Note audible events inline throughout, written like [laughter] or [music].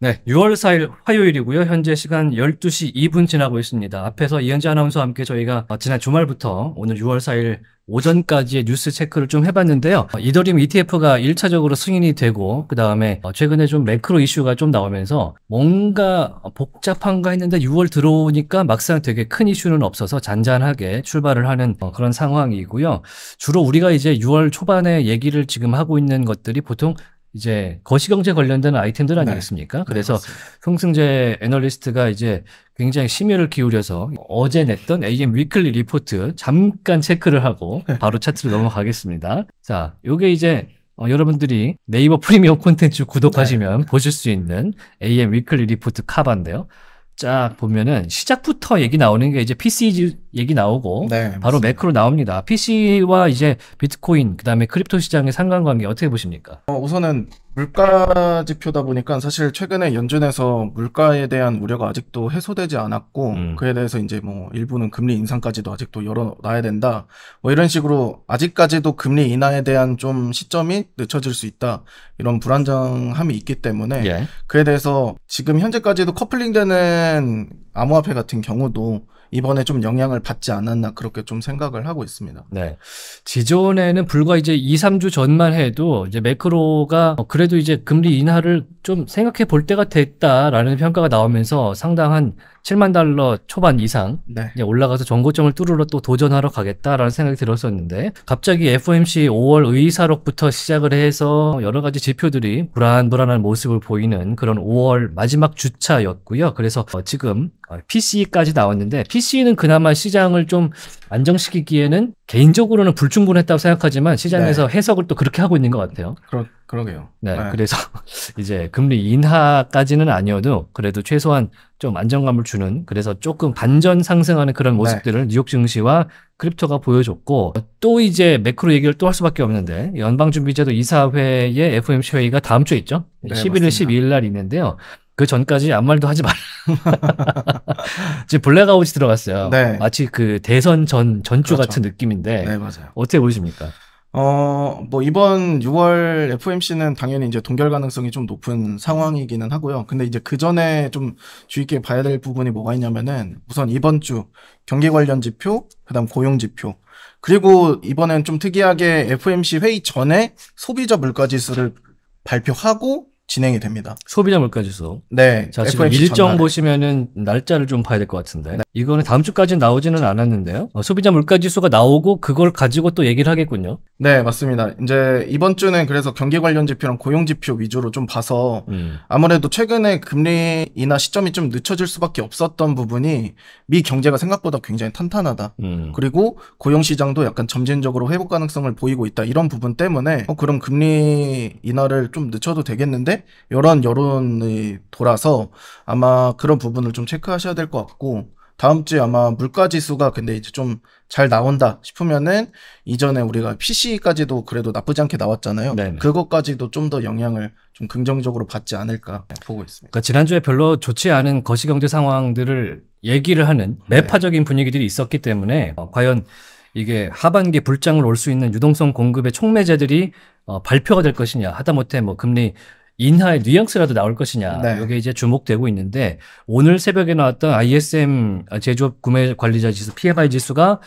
네, 6월 4일 화요일이고요. 현재 시간 12시 2분 지나고 있습니다. 앞에서 이현재 아나운서와 함께 저희가 어, 지난 주말부터 오늘 6월 4일 오전까지의 뉴스 체크를 좀 해봤는데요. 어, 이더리움 ETF가 1차적으로 승인이 되고 그 다음에 어, 최근에 좀 매크로 이슈가 좀 나오면서 뭔가 복잡한가 했는데 6월 들어오니까 막상 되게 큰 이슈는 없어서 잔잔하게 출발을 하는 그런 상황이고요. 주로 우리가 이제 6월 초반에 얘기를 지금 하고 있는 것들이 보통 이제 거시경제 관련된 아이템들 네. 아니겠습니까? 네. 그래서 네, 송승재 애널리스트가 이제 굉장히 심혈을 기울여서 어제 냈던 AM 위클리 리포트 잠깐 체크를 하고 네. 바로 차트로 넘어가겠습니다. 자, 요게 이제 어, 여러분들이 네이버 프리미엄 콘텐츠 구독하시면 네. 보실 수 있는 AM 위클리 리포트 카바인데요. 쫙 보면은 시작부터 얘기 나오는 게 이제 PC 얘기 나오고 네, 바로 매크로 나옵니다. PC와 이제 비트코인 그다음에 크립토 시장의 상관관계 어떻게 보십니까? 어, 우선은 물가 지표다 보니까 사실 최근에 연준에서 물가에 대한 우려가 아직도 해소되지 않았고 음. 그에 대해서 이제 뭐 일부는 금리 인상까지도 아직도 열어놔야 된다 뭐 이런 식으로 아직까지도 금리 인하에 대한 좀 시점이 늦춰질 수 있다 이런 불안정함이 있기 때문에 예. 그에 대해서 지금 현재까지도 커플링되는 암호화폐 같은 경우도 이번에 좀 영향을 받지 않았나 그렇게 좀 생각을 하고 있습니다. 네. 지전에는 불과 이제 2, 3주 전만 해도 이제 매크로가 어, 그래도 이제 금리 인하를 좀 생각해 볼 때가 됐다라는 평가가 나오면서 상당한 7만 달러 초반 이상 네. 이제 올라가서 전고점을 뚫으러 또 도전하러 가겠다라는 생각이 들었었는데 갑자기 FOMC 5월 의사록부터 시작을 해서 여러 가지 지표들이 불안불안한 모습을 보이는 그런 5월 마지막 주차였고요. 그래서 어, 지금 어, PC까지 나왔는데 PC는 그나마 시장을 좀 안정시키기에는 개인적으로는 불충분했다고 생각하지만 시장에서 네. 해석을 또 그렇게 하고 있는 것 같아요. 그렇... 그러게요. 네, 네. 그래서 [laughs] 이제 금리 인하까지는 아니어도 그래도 최소한 좀 안정감을 주는 그래서 조금 반전 상승하는 그런 네. 모습들을 네. 뉴욕 증시와 크립토가 보여줬고 또 이제 매크로 얘기를 또 할 수밖에 없는데 연방준비제도 이사회의 FOMC 회의가 다음 주에 있죠. 네, 11일, 맞습 12일 날 있는데요. 그 전까지 아무 말도 하지 마라. [laughs] 지금 블랙아웃이 들어갔어요. 네. 마치 그 대선 전 전주 그렇죠. 같은 느낌인데 네, 맞아요. 어떻게 보십니까? 어, 뭐 이번 6월 FMC는 당연히 이제 동결 가능성이 좀 높은 상황이기는 하고요. 근데 이제 그 전에 좀 주의 깊게 봐야 될 부분이 뭐가 있냐면은 우선 이번 주 경기 관련 지표, 그다음 고용 지표. 그리고 이번엔 좀 특이하게 FMC 회의 전에 소비자 물가 지수를 발표하고 진행이 됩니다. 소비자 물가지수. 네. 자, 지금 FOMC 일정 전날에. 보시면은 날짜를 좀 봐야 될 것 같은데. 네. 이거는 다음 주까지 나오지는 않았는데요. 어, 소비자 물가지수가 나오고 그걸 가지고 또 얘기를 하겠군요. 네, 맞습니다. 이제 이번 주는 그래서 경기 관련 지표랑 고용 지표 위주로 좀 봐서 음. 아무래도 최근에 금리 인하 시점이 좀 늦춰질 수밖에 없었던 부분이 미 경제가 생각보다 굉장히 탄탄하다. 음. 그리고 고용 시장도 약간 점진적으로 회복 가능성을 보이고 있다. 이런 부분 때문에 어, 그럼 금리 인하를 좀 늦춰도 되겠는데 이런 여론이 돌아서 아마 그런 부분을 좀 체크하셔야 될 것 같고 다음 주에 아마 물가 지수가 근데 이제 좀 잘 나온다 싶으면은 이전에 우리가 PC까지도 그래도 나쁘지 않게 나왔잖아요. 네네. 그것까지도 좀 더 영향을 좀 긍정적으로 받지 않을까 보고 있습니다. 그러니까 지난주에 별로 좋지 않은 거시경제 상황들을 얘기를 하는 네. 매파적인 분위기들이 있었기 때문에 어, 과연 이게 하반기 불장을 올 수 있는 유동성 공급의 촉매제들이 어, 발표가 될 것이냐 하다못해 뭐 금리 인하의 뉘앙스라도 나올 것이냐 네. 이게 이제 주목되고 있는데 오늘 새벽에 나왔던 ISM 제조업 구매 관리자 지수 PMI 지수가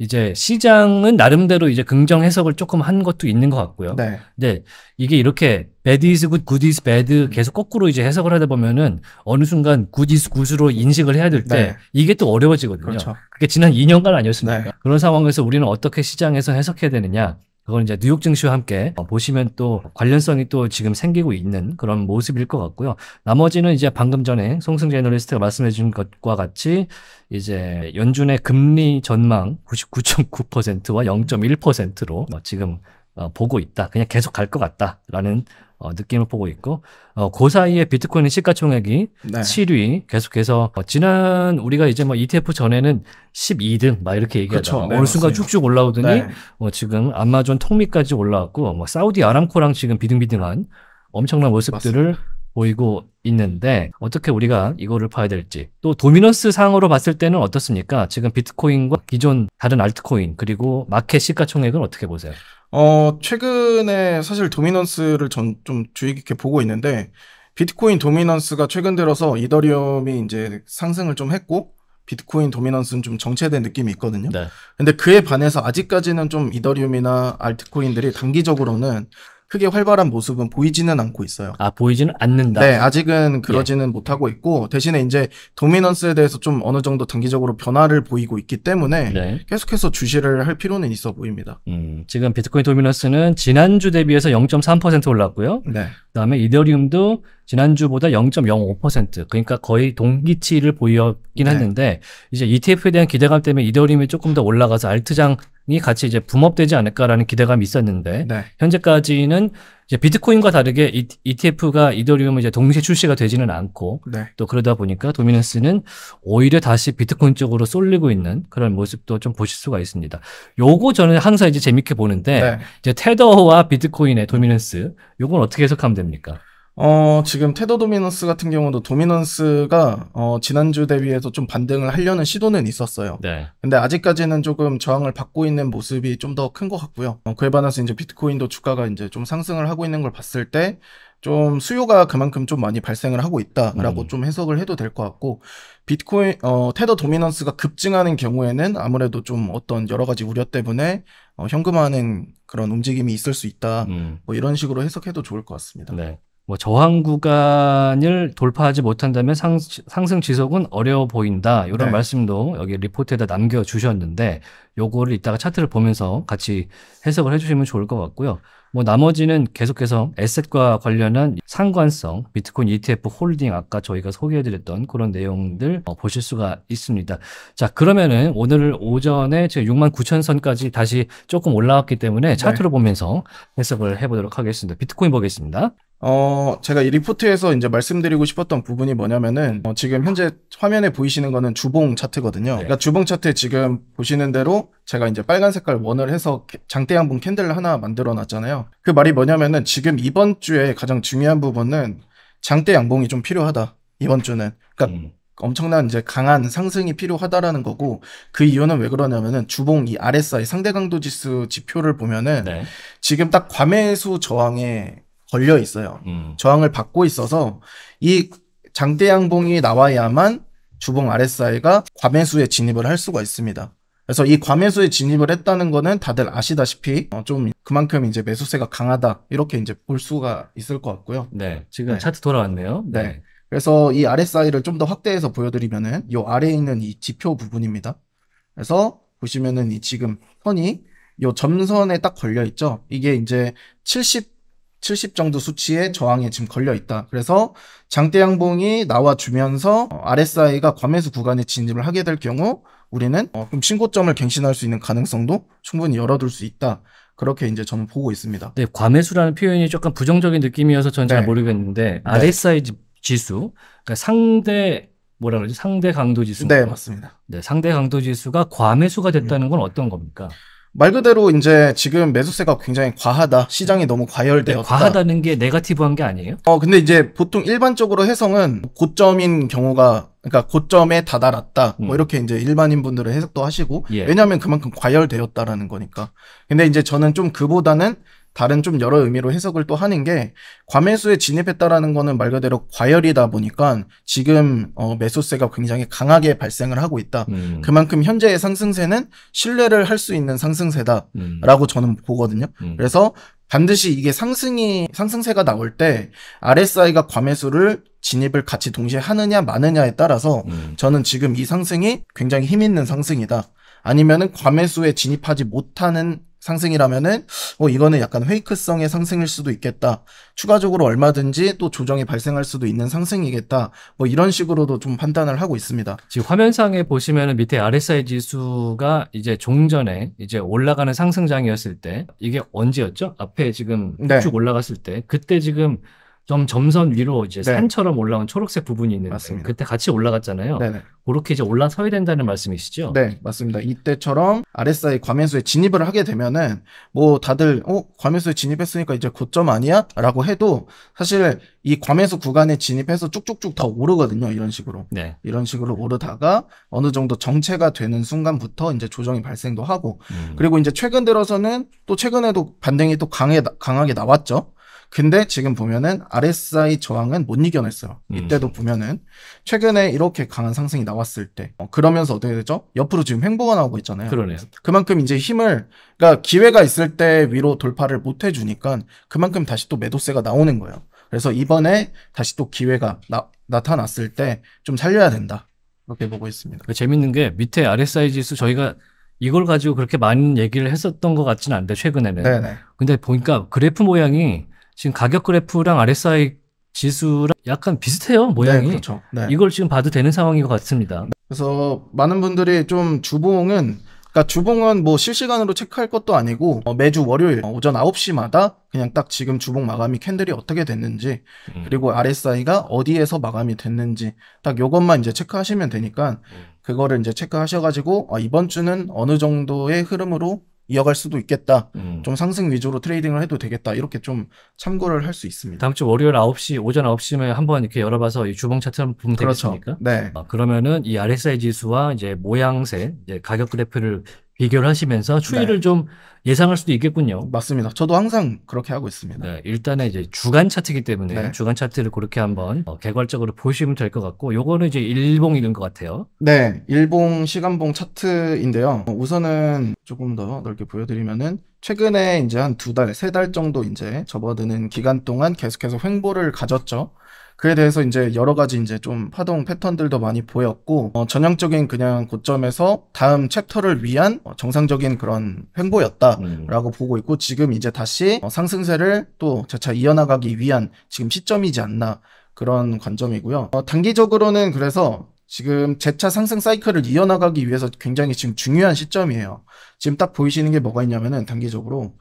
이제 시장은 나름대로 이제 긍정 해석을 조금 한 것도 있는 것 같고요. 네. 근데 이게 이렇게 bad is good, good is bad 계속 거꾸로 이제 해석을 하다 보면은 어느 순간 good is good으로 인식을 해야 될때 네. 이게 또 어려워지거든요. 그렇죠. 그게 지난 2년간 아니었습니까? 네. 그런 상황에서 우리는 어떻게 시장에서 해석해야 되느냐 그건 이제 뉴욕 증시와 함께 어, 보시면 또 관련성이 또 지금 생기고 있는 그런 모습일 것 같고요. 나머지는 이제 방금 전에 송승재 애널리스트가 말씀해 준 것과 같이 이제 연준의 금리 전망 99.9%와 0.1%로 뭐 지금 어, 보고 있다. 그냥 계속 갈 것 같다라는 어, 느낌을 보고 있고 어, 그 사이에 비트코인 의 시가총액이 네. 7위 계속해서 어, 지난 우리가 이제 뭐 ETF 전에는 12등 막 이렇게 얘기하죠. 그렇죠. 네, 어느 순간 맞습니다. 쭉쭉 올라오더니 네. 어, 지금 아마존 턱밑까지 올라왔고 뭐 사우디 아람코랑 지금 비등비등한 엄청난 모습들을 맞습니다. 보이고 있는데 어떻게 우리가 이거를 봐야 될지 또 도미넌스 상으로 봤을 때는 어떻습니까? 지금 비트코인과 기존 다른 알트코인 그리고 마켓 시가총액은 어떻게 보세요? 어, 최근에 사실 도미넌스를 전 좀 주의 깊게 보고 있는데, 비트코인 도미넌스가 최근 들어서 이더리움이 이제 상승을 좀 했고, 비트코인 도미넌스는 좀 정체된 느낌이 있거든요. 네. 근데 그에 반해서 아직까지는 좀 이더리움이나 알트코인들이 단기적으로는 크게 활발한 모습은 보이지는 않고 있어요. 아, 보이지는 않는다. 네, 아직은 예. 그러지는 예. 못하고 있고 대신에 이제 도미넌스에 대해서 좀 어느 정도 단기적으로 변화를 보이고 있기 때문에 네. 계속해서 주시를 할 필요는 있어 보입니다. 음, 지금 비트코인 도미넌스는 지난주 대비해서 0.3% 올랐고요. 네. 그다음에 이더리움도 지난주보다 0.05% 그러니까 거의 동기치를 보였긴 네. 했는데 이제 ETF에 대한 기대감 때문에 이더리움이 조금 더 올라가서 알트장 비트코인이 같이 이제 붐업되지 않을까라는 기대감이 있었는데 네. 현재까지는 이제 비트코인과 다르게 ETF가 이더리움은 이제 동시에 출시가 되지는 않고 네. 또 그러다 보니까 도미넌스는 오히려 다시 비트코인 쪽으로 쏠리고 있는 그런 모습도 좀 보실 수가 있습니다. 요거 저는 항상 이제 재밌게 보는데 네. 이제 테더와 비트코인의 도미넌스 요건 어떻게 해석하면 됩니까? 어, 지금 테더 도미넌스 같은 경우도 도미넌스가 어, 지난주 대비해서 좀 반등을 하려는 시도는 있었어요. 네. 근데 아직까지는 조금 저항을 받고 있는 모습이 좀 더 큰 것 같고요. 어, 그에 반해서 이제 비트코인도 주가가 이제 좀 상승을 하고 있는 걸 봤을 때 좀 수요가 그만큼 좀 많이 발생을 하고 있다라고 음. 좀 해석을 해도 될 것 같고 비트코인 어 테더 도미넌스가 급증하는 경우에는 아무래도 좀 어떤 여러 가지 우려 때문에 어, 현금화하는 그런 움직임이 있을 수 있다. 음. 뭐 이런 식으로 해석해도 좋을 것 같습니다. 네. 뭐 저항 구간을 돌파하지 못한다면 상, 상승 지속은 어려워 보인다. 이런 네. 말씀도 여기 리포트에다 남겨 주셨는데 요거를 이따가 차트를 보면서 같이 해석을 해 주시면 좋을 것 같고요. 뭐 나머지는 계속해서 에셋과 관련한 상관성 비트코인 ETF 홀딩 아까 저희가 소개해 드렸던 그런 내용들 어, 보실 수가 있습니다. 자, 그러면은 오늘 오전에 지금 6 0 0천 선까지 다시 조금 올라왔기 때문에 차트를 네. 보면서 해석을 해 보도록 하겠습니다. 비트코인 보겠습니다. 어, 제가 이 리포트에서 이제 말씀드리고 싶었던 부분이 뭐냐면은, 어, 지금 현재 화면에 보이시는 거는 주봉 차트거든요. 네. 그러니까 주봉 차트에 지금 보시는 대로 제가 이제 빨간 색깔 원을 해서 장대 양봉 캔들을 하나 만들어 놨잖아요. 그 말이 뭐냐면은 지금 이번 주에 가장 중요한 부분은 장대 양봉이 좀 필요하다. 이번 주는. 그러니까 음. 엄청난 이제 강한 상승이 필요하다라는 거고 그 이유는 왜 그러냐면은 주봉 이 RSI 상대 강도 지수 지표를 보면은 네. 지금 딱 과매수 저항에 걸려 있어요. 음. 저항을 받고 있어서 이 장대양봉이 나와야만 주봉 RSI가 과매수에 진입을 할 수가 있습니다. 그래서 이 과매수에 진입을 했다는 거는 다들 아시다시피 어, 좀 그만큼 이제 매수세가 강하다 이렇게 이제 볼 수가 있을 것 같고요. 네, 지금 네. 차트 돌아왔네요. 네. 네. 그래서 이 RSI를 좀 더 확대해서 보여드리면은 요 아래에 있는 이 지표 부분입니다. 그래서 보시면은 이 지금 선이 요 점선에 딱 걸려 있죠. 이게 이제 70 70 정도 수치의 저항에 지금 걸려 있다. 그래서 장대양봉이 나와주면서 RSI가 어, 과매수 구간에 진입을 하게 될 경우 우리는 어, 신고점을 갱신할 수 있는 가능성도 충분히 열어둘 수 있다. 그렇게 이제 저는 보고 있습니다. 네, 과매수라는 표현이 조금 부정적인 느낌이어서 저는 네. 잘 모르겠는데 RSI 네. 지수, 그러니까 상대 뭐라 그러지? 상대 강도 지수. 네, 맞습니다. 네, 상대 강도 지수가 과매수가 됐다는 음. 건 어떤 겁니까? 말 그대로 이제 지금 매수세가 굉장히 과하다. 시장이 너무 과열되었다. 네, 과하다는 게 네가티브한 게 아니에요? 어, 근데 이제 보통 일반적으로 해석은 고점인 경우가 그러니까 고점에 다다랐다. 뭐 음. 뭐 이렇게 이제 일반인 분들은 해석도 하시고 예. 왜냐하면 그만큼 과열되었다라는 거니까. 근데 이제 저는 좀 그보다는 다른 좀 여러 의미로 해석을 또 하는 게 과매수에 진입했다라는 거는 말 그대로 과열이다 보니까 지금 어, 매수세가 굉장히 강하게 발생을 하고 있다. 음. 그만큼 현재의 상승세는 신뢰를 할 수 있는 상승세다라고 음. 저는 보거든요. 음. 그래서 반드시 이게 상승이 상승세가 나올 때 RSI가 과매수를 진입을 같이 동시에 하느냐 마느냐에 따라서 음. 저는 지금 이 상승이 굉장히 힘 있는 상승이다. 아니면은 과매수에 진입하지 못하는 상승이라면은 어 이거는 약간 페이크성의 상승일 수도 있겠다. 추가적으로 얼마든지 또 조정이 발생할 수도 있는 상승이겠다. 뭐 이런 식으로도 좀 판단을 하고 있습니다. 지금 화면상에 보시면은 밑에 RSI 지수가 이제 종전에 이제 올라가는 상승장이었을 때 이게 언제였죠? 앞에 지금 네. 쭉 올라갔을 때 그때 지금 좀 점선 위로 이제 네. 산처럼 올라온 초록색 부분이 있는데 맞습니다. 그때 같이 올라갔잖아요. 네네. 그렇게 이제 올라서야 된다는 말씀이시죠? 네, 맞습니다. 이때처럼 RSI 과면수에 진입을 하게 되면은 뭐 다들 어 과면수에 진입했으니까 이제 고점 아니야?라고 해도 사실 이 과면수 구간에 진입해서 쭉쭉쭉 더 오르거든요. 이런 식으로 네. 이런 식으로 오르다가 어느 정도 정체가 되는 순간부터 이제 조정이 발생도 하고 음. 그리고 이제 최근 들어서는 또 최근에도 반등이 또 강해 강하게 나왔죠. 근데 지금 보면은 RSI 저항은 못 이겨냈어요. 이때도 음. 보면은 최근에 이렇게 강한 상승이 나왔을 때 어, 그러면서 어떻게 되죠? 옆으로 지금 횡보가 나오고 있잖아요. 그러네요. 그만큼 이제 힘을 그러니까 기회가 있을 때 위로 돌파를 못 해주니까 그만큼 다시 또 매도세가 나오는 거예요. 그래서 이번에 다시 또 기회가 나, 나타났을 때 좀 살려야 된다. 그렇게 보고 있습니다. 그 재밌는 게 밑에 RSI 지수 저희가 이걸 가지고 그렇게 많은 얘기를 했었던 것 같지는 않은데 최근에는. 네네. 근데 보니까 그래프 모양이 지금 가격 그래프랑 RSI 지수랑 약간 비슷해요 네, 모양이. 네, 그렇죠. 네. 이걸 지금 봐도 되는 상황인 것 같습니다. 그래서 많은 분들이 좀 주봉은 그러니까 주봉은 뭐 실시간으로 체크할 것도 아니고 어, 매주 월요일 어, 오전 9시마다 그냥 딱 지금 주봉 마감이 캔들이 어떻게 됐는지 음. 그리고 RSI가 어디에서 마감이 됐는지 딱 요것만 이제 체크하시면 되니까 음. 그거를 이제 체크하셔가지고 아, 이번 주는 어느 정도의 흐름으로 이어갈 수도 있겠다. 음. 좀 상승 위주로 트레이딩을 해도 되겠다. 이렇게 좀 참고를 할 수 있습니다. 다음 주 월요일 9시 오전 9시에 한번 이렇게 열어봐서 이 주봉 차트를 보면 그렇죠. 되겠습니까? 네. 아, 그러면은 이 RSI 지수와 이제 모양새, 이제 가격 그래프를 비교를 하시면서 네. 추이를 네. 좀 예상할 수도 있겠군요. 맞습니다. 저도 항상 그렇게 하고 있습니다. 네, 일단은 이제 주간 차트이기 때문에 네. 주간 차트를 그렇게 한번 어, 개괄적으로 보시면 될 것 같고 요거는 이제 일봉인 이것 같아요. 네, 일봉 시간봉 차트인데요. 우선은 조금 더 넓게 보여드리면은 최근에 이제 한 두 달, 세 달 정도 이제 접어드는 기간 동안 계속해서 횡보를 가졌죠. 그에 대해서 이제 여러 가지 이제 좀 파동 패턴들도 많이 보였고 어, 전형적인 그냥 고점에서 다음 챕터를 위한 어, 정상적인 그런 횡보였다라고 음. 보고 있고 지금 이제 다시 어, 상승세를 또재차 이어나가기 위한 지금 시점이지 않나 그런 관점이고요. 어, 단기적으로는 그래서 지금 재차 상승 사이클을 이어나가기 위해서 굉장히 지금 중요한 시점이에요. 지금 딱 보이시는 게 뭐가 있냐면은 단기적으로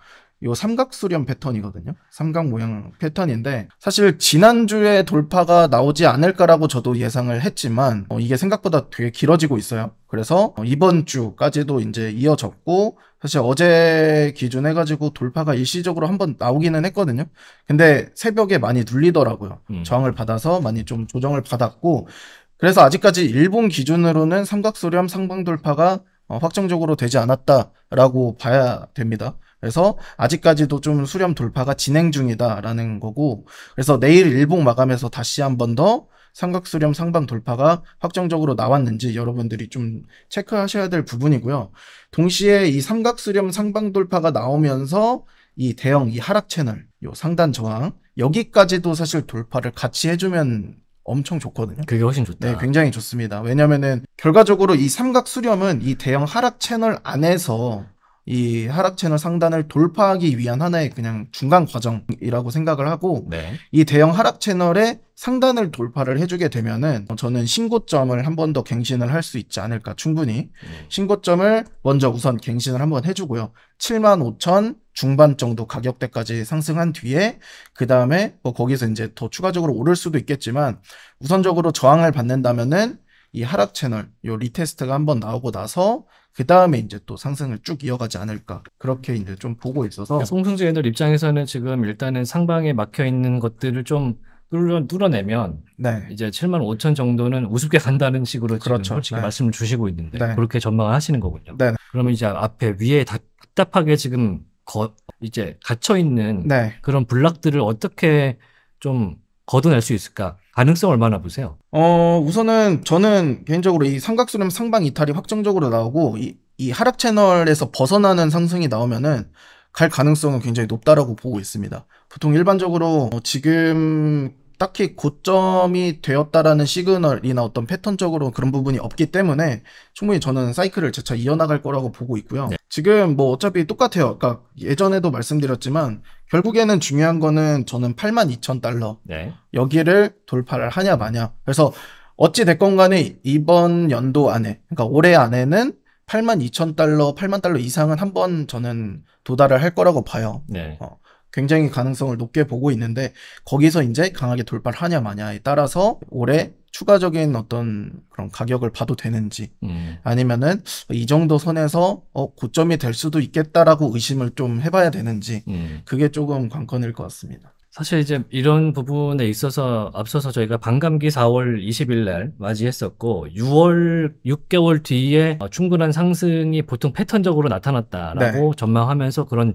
요 삼각 수렴 패턴이거든요. 삼각 모양 패턴인데 사실 지난주에 돌파가 나오지 않을까라고 저도 예상을 했지만 어, 이게 생각보다 되게 길어지고 있어요. 그래서 어, 이번 주까지도 이제 이어졌고 사실 어제 기준 해가지고 돌파가 일시적으로 한번 나오기는 했거든요. 근데 새벽에 많이 눌리더라고요. 음. 저항을 받아서 많이 좀 조정을 받았고 그래서 아직까지 일본 기준으로는 삼각수렴 상방돌파가 어, 확정적으로 되지 않았다라고 봐야 됩니다. 그래서 아직까지도 좀 수렴 돌파가 진행 중이다라는 거고 그래서 내일 일봉 마감에서 다시 한 번 더 삼각수렴 상방 돌파가 확정적으로 나왔는지 여러분들이 좀 체크하셔야 될 부분이고요. 동시에 이 삼각수렴 상방 돌파가 나오면서 이 대형 이 하락 채널 요 상단 저항 여기까지도 사실 돌파를 같이 해주면 엄청 좋거든요. 그게 훨씬 좋다. 네, 굉장히 좋습니다. 왜냐면은 결과적으로 이 삼각 수렴은 이 대형 하락 채널 안에서 이 하락 채널 상단을 돌파하기 위한 하나의 그냥 중간 과정이라고 생각을 하고 네. 이 대형 하락 채널의 상단을 돌파를 해주게 되면은 저는 신고점을 한 번 더 갱신을 할 수 있지 않을까 충분히 음. 신고점을 먼저 우선 갱신을 한 번 해주고요 7만 5천 중반 정도 가격대까지 상승한 뒤에 그 다음에 뭐 거기서 이제 더 추가적으로 오를 수도 있겠지만 우선적으로 저항을 받는다면은 이 하락 채널, 요 리테스트가 한 번 나오고 나서 그 다음에 이제 또 상승을 쭉 이어가지 않을까 그렇게 이제 좀 보고 있어서 그러니까 송승주 애들 입장에서는 지금 일단은 상방에 막혀 있는 것들을 좀 뚫어, 내면 네. 이제 7만 5천 정도는 우습게 간다는 식으로 그렇죠. 지금 솔직히 네. 말씀을 주시고 있는데 네. 그렇게 전망을 하시는 거군요. 네. 그러면 이제 앞에 위에 답답하게 지금 거, 이제 갇혀 있는 네. 그런 블락들을 어떻게 좀 걷어낼 수 있을까? 가능성 얼마나 보세요? 어, 우선은 저는 개인적으로 이 삼각수렴 상방 이탈이 확정적으로 나오고 이, 이 하락 채널에서 벗어나는 상승이 나오면은 갈 가능성은 굉장히 높다라고 보고 있습니다. 보통 일반적으로 어, 지금 딱히 고점이 되었다라는 시그널이나 어떤 패턴적으로 그런 부분이 없기 때문에 충분히 저는 사이클을 재차 이어나갈 거라고 보고 있고요. 네. 지금 뭐 어차피 똑같아요. 그러니까 예전에도 말씀드렸지만 결국에는 중요한 거는 저는 8만 2천 달러 네. 여기를 돌파를 하냐 마냐. 그래서 어찌 됐건 간에 이번 연도 안에 그러니까 올해 안에는 8만 2천 달러, 8만 달러 이상은 한번 저는 도달을 할 거라고 봐요. 네. 어, 굉장히 가능성을 높게 보고 있는데 거기서 이제 강하게 돌파를 하냐 마냐에 따라서 올해 추가적인 어떤 그런 가격을 봐도 되는지 음. 아니면은 이 정도 선에서 어, 고점이 될 수도 있겠다라고 의심을 좀 해봐야 되는지 음. 그게 조금 관건일 것 같습니다. 사실 이제 이런 부분에 있어서 앞서서 저희가 반감기 4월 20일 날 맞이했었고 6월 6개월 뒤에 충분한 상승이 보통 패턴적으로 나타났다라고 네. 전망하면서 그런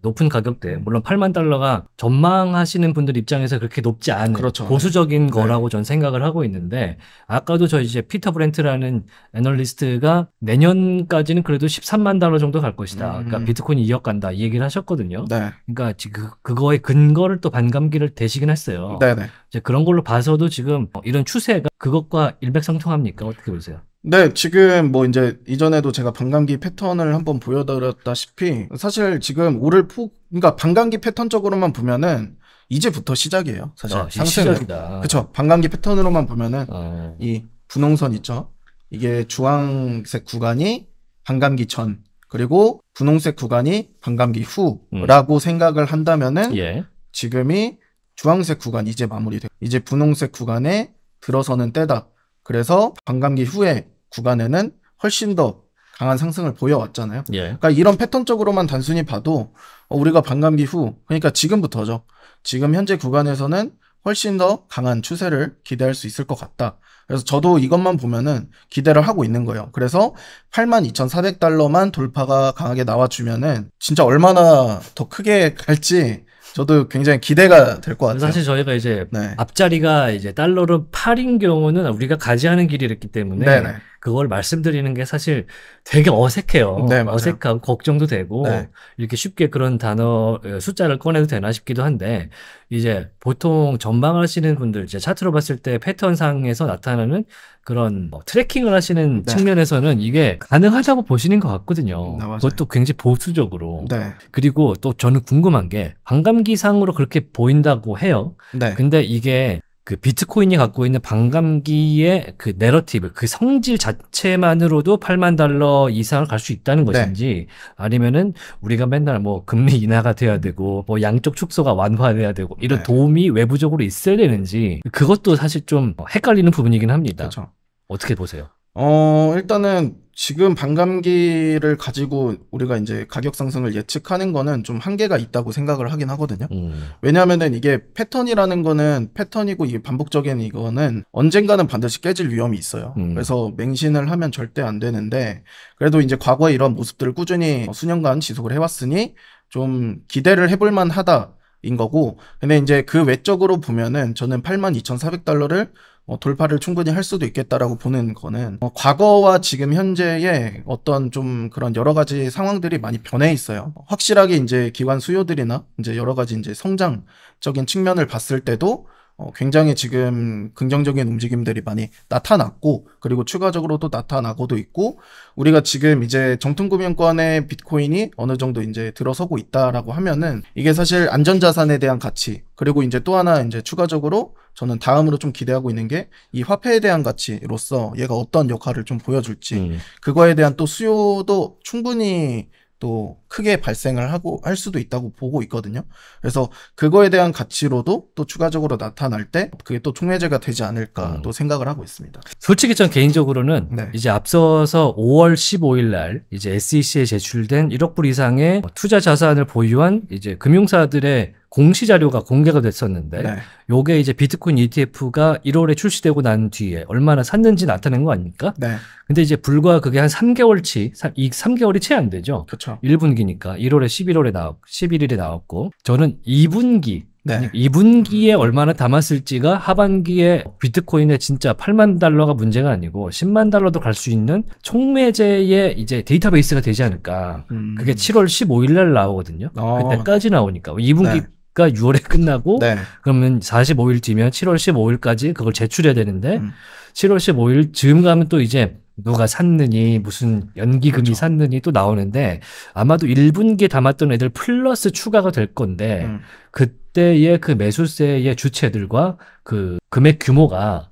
높은 가격대 물론 8만 달러가 전망하시는 분들 입장에서 그렇게 높지 않은 그렇죠. 보수적인 네. 거라고 전 생각을 하고 있는데 아까도 저 이제 피터 브렌트라는 애널리스트가 내년까지는 그래도 13만 달러 정도 갈 것이다. 그러니까 음. 그러니까 비트코인이 이어 간다 이 얘기를 하셨거든요. 네. 그러니까 지금 그, 그거의 근거를 또 반감기를 대시긴 했어요. 네네. 네. 이제 그런 걸로 봐서도 지금 이런 추세가 그것과 일맥상통합니까? 어떻게 보세요? 네, 지금 뭐 이제 이전에도 제가 반감기 패턴을 한번 보여드렸다시피 사실 지금 오를 포 그러니까 반감기 패턴적으로만 보면은 이제부터 시작이에요. 사실 아, 상승. 그렇죠. 반감기 패턴으로만 보면은 아. 이 분홍선 있죠. 이게 주황색 구간이 반감기 전 그리고 분홍색 구간이 반감기 후라고 음. 생각을 한다면은 예. 지금이 주황색 구간 이제 마무리돼. 이제 분홍색 구간에 들어서는 때다. 그래서 반감기 후에 구간에는 훨씬 더 강한 상승을 보여왔잖아요. 예. 그러니까 이런 패턴적으로만 단순히 봐도 어, 우리가 반감기 후 그러니까 지금부터죠. 지금 현재 구간에서는 훨씬 더 강한 추세를 기대할 수 있을 것 같다. 그래서 저도 이것만 보면은 기대를 하고 있는 거예요. 그래서 82,400달러만 돌파가 강하게 나와주면은 진짜 얼마나 더 크게 갈지 저도 굉장히 기대가 될 것 같아요. 사실 저희가 이제 네. 앞자리가 이제 달러로 8인 경우는 우리가 가지 않은 길이 랬기 때문에 네네. 그걸 말씀드리는 게 사실 되게 어색해요. 네, 어색하고 걱정도 되고 네. 이렇게 쉽게 그런 단어 숫자를 꺼내도 되나 싶기도 한데 이제 보통 전망하시는 분들 이제 차트로 봤을 때 패턴상에서 나타나는 그런 뭐 트래킹을 하시는 네. 측면에서는 이게 가능하다고 보시는 것 같거든요. 음, 네, 그것도 굉장히 보수적으로. 네. 그리고 또 저는 궁금한 게 반감기상으로 그렇게 보인다고 해요. 네. 근데 이게 그 비트코인이 갖고 있는 반감기의 그 내러티브, 그 성질 자체만으로도 8만 달러 이상을 갈 수 있다는 네. 것인지 네. 아니면은 우리가 맨날 뭐 금리 인하가 돼야 되고 뭐 양쪽 축소가 완화돼야 되고 이런 네. 도움이 외부적으로 있어야 되는지 그것도 사실 좀 헷갈리는 부분이긴 합니다. 그렇죠. 어떻게 보세요? 어, 일단은 지금 반감기를 가지고 우리가 이제 가격 상승을 예측하는 거는 좀 한계가 있다고 생각을 하긴 하거든요. 음. 왜냐하면은 이게 패턴이라는 거는 패턴이고 이게 반복적인 이거는 언젠가는 반드시 깨질 위험이 있어요. 음. 그래서 맹신을 하면 절대 안 되는데 그래도 이제 과거에 이런 모습들을 꾸준히 수년간 지속을 해왔으니 좀 기대를 해볼 만하다. 인 거고 근데 이제 그 외적으로 보면은 저는 82,400달러를 어, 돌파를 충분히 할 수도 있겠다라고 보는 거는 어, 과거와 지금 현재의 어떤 좀 그런 여러 가지 상황들이 많이 변해 있어요. 확실하게 이제 기관 수요들이나 이제 여러 가지 이제 성장적인 측면을 봤을 때도 어, 굉장히 지금 긍정적인 움직임들이 많이 나타났고 그리고 추가적으로 도 나타나고도 있고 우리가 지금 이제 정통 금융권의 비트코인이 어느 정도 이제 들어서고 있다라고 하면은 이게 사실 안전자산에 대한 가치 그리고 이제 또 하나 이제 추가적으로 저는 다음으로 좀 기대하고 있는 게 이 화폐에 대한 가치로서 얘가 어떤 역할을 좀 보여줄지 음. 그거에 대한 또 수요도 충분히 또 크게 발생을 하고 할 수도 있다고 보고 있거든요. 그래서 그거에 대한 가치로도 또 추가적으로 나타날 때 그게 또 총회제가 되지 않을까 음. 또 음. 생각을 하고 있습니다. 솔직히 전 개인적으로는 네. 이제 앞서서 5월 15일 날 이제 SEC에 제출된 1억 불 이상의 투자 자산을 보유한 이제 금융사들의 공시 자료가 공개가 됐었는데 네. 요게 이제 비트코인 ETF가 1월에 출시되고 난 뒤에 얼마나 샀는지 나타낸 거 아닙니까? 네. 근데 이제 불과 그게 한 3개월치 3, 이 3개월이 채 안 되죠. 그렇죠. 1분기니까 1월에 11월에 나왔 11일에 나왔고 저는 2분기 네. 2분기에 얼마나 담았을지가 하반기에 비트코인의 진짜 8만 달러가 문제가 아니고 10만 달러도 갈 수 있는 총매제의 이제 데이터베이스가 되지 않을까. 음. 그게 7월 15일 날 나오거든요. 어. 그때까지 나오니까 2분기 네. 가 6월에 [laughs] 끝나고 네. 그러면 4 5일뒤면 7월 15일까지 그걸 제출해야 되는데 음. 7월 15일 즈음 가면 또 이제 누가 샀느니 무슨 연기금이 그렇죠. 샀느니 또 나오는데 아마도 1분기에 담았던 애들 플러스 추가가 될 건데 음. 그때의 그 매수세의 주체들과 그 금액 규모가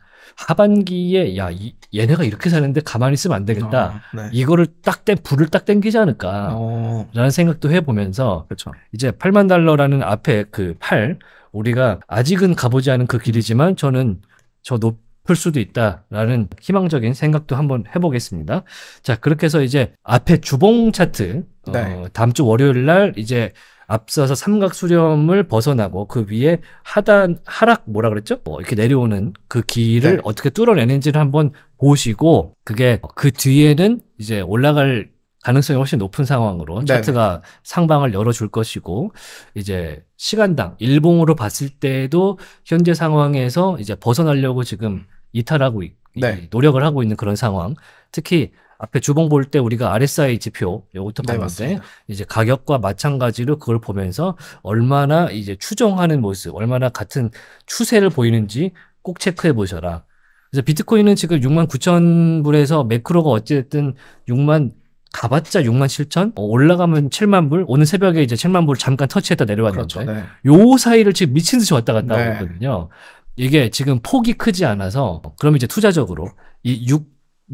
하반기에 야 이, 얘네가 이렇게 사는데 가만히 있으면 안 되겠다. 어, 네. 이거를 딱땐 불을 딱 땡기지 않을까라는 어. 생각도 해보면서 그쵸. 그렇죠. 이제 8만 달러라는 앞에 그 8 우리가 아직은 가보지 않은 그 길이지만 저는 저 높을 수도 있다라는 희망적인 생각도 한번 해보겠습니다. 자 그렇게 해서 이제 앞에 주봉 차트 어, 네. 어, 다음 주 월요일 날 이제 앞서서 삼각 수렴을 벗어나고 그 위에 하단 하락 뭐라 그랬죠? 뭐 이렇게 내려오는 그 길을 네. 어떻게 뚫어내는지를 한번 보시고 그게 그 뒤에는 이제 올라갈 가능성이 훨씬 높은 상황으로 네, 네. 차트가 상방을 열어줄 것이고 이제 시간당 일봉으로 봤을 때도 현재 상황에서 이제 벗어나려고 지금 이탈하고 있, 네. 노력을 하고 있는 그런 상황 특히 앞에 주봉 볼 때 우리가 RSI 지표 요것도 네, 봤는데 맞 이제 가격과 마찬가지로 그걸 보면서 얼마나 이제 추정하는 모습, 얼마나 같은 추세를 보이는지 꼭 체크해 보셔라. 그래서 비트코인은 지금 6만 9천 불에서 매크로가 어찌됐든 6만 가봤자 6만 7천 어, 올라가면 7만 불 오늘 새벽에 이제 7만 불 잠깐 터치했다 내려왔는데 그렇죠, 네. 요 사이를 지금 미친 듯이 왔다 갔다 네. 하거든요. 이게 지금 폭이 크지 않아서 그럼 이제 투자적으로 이 6,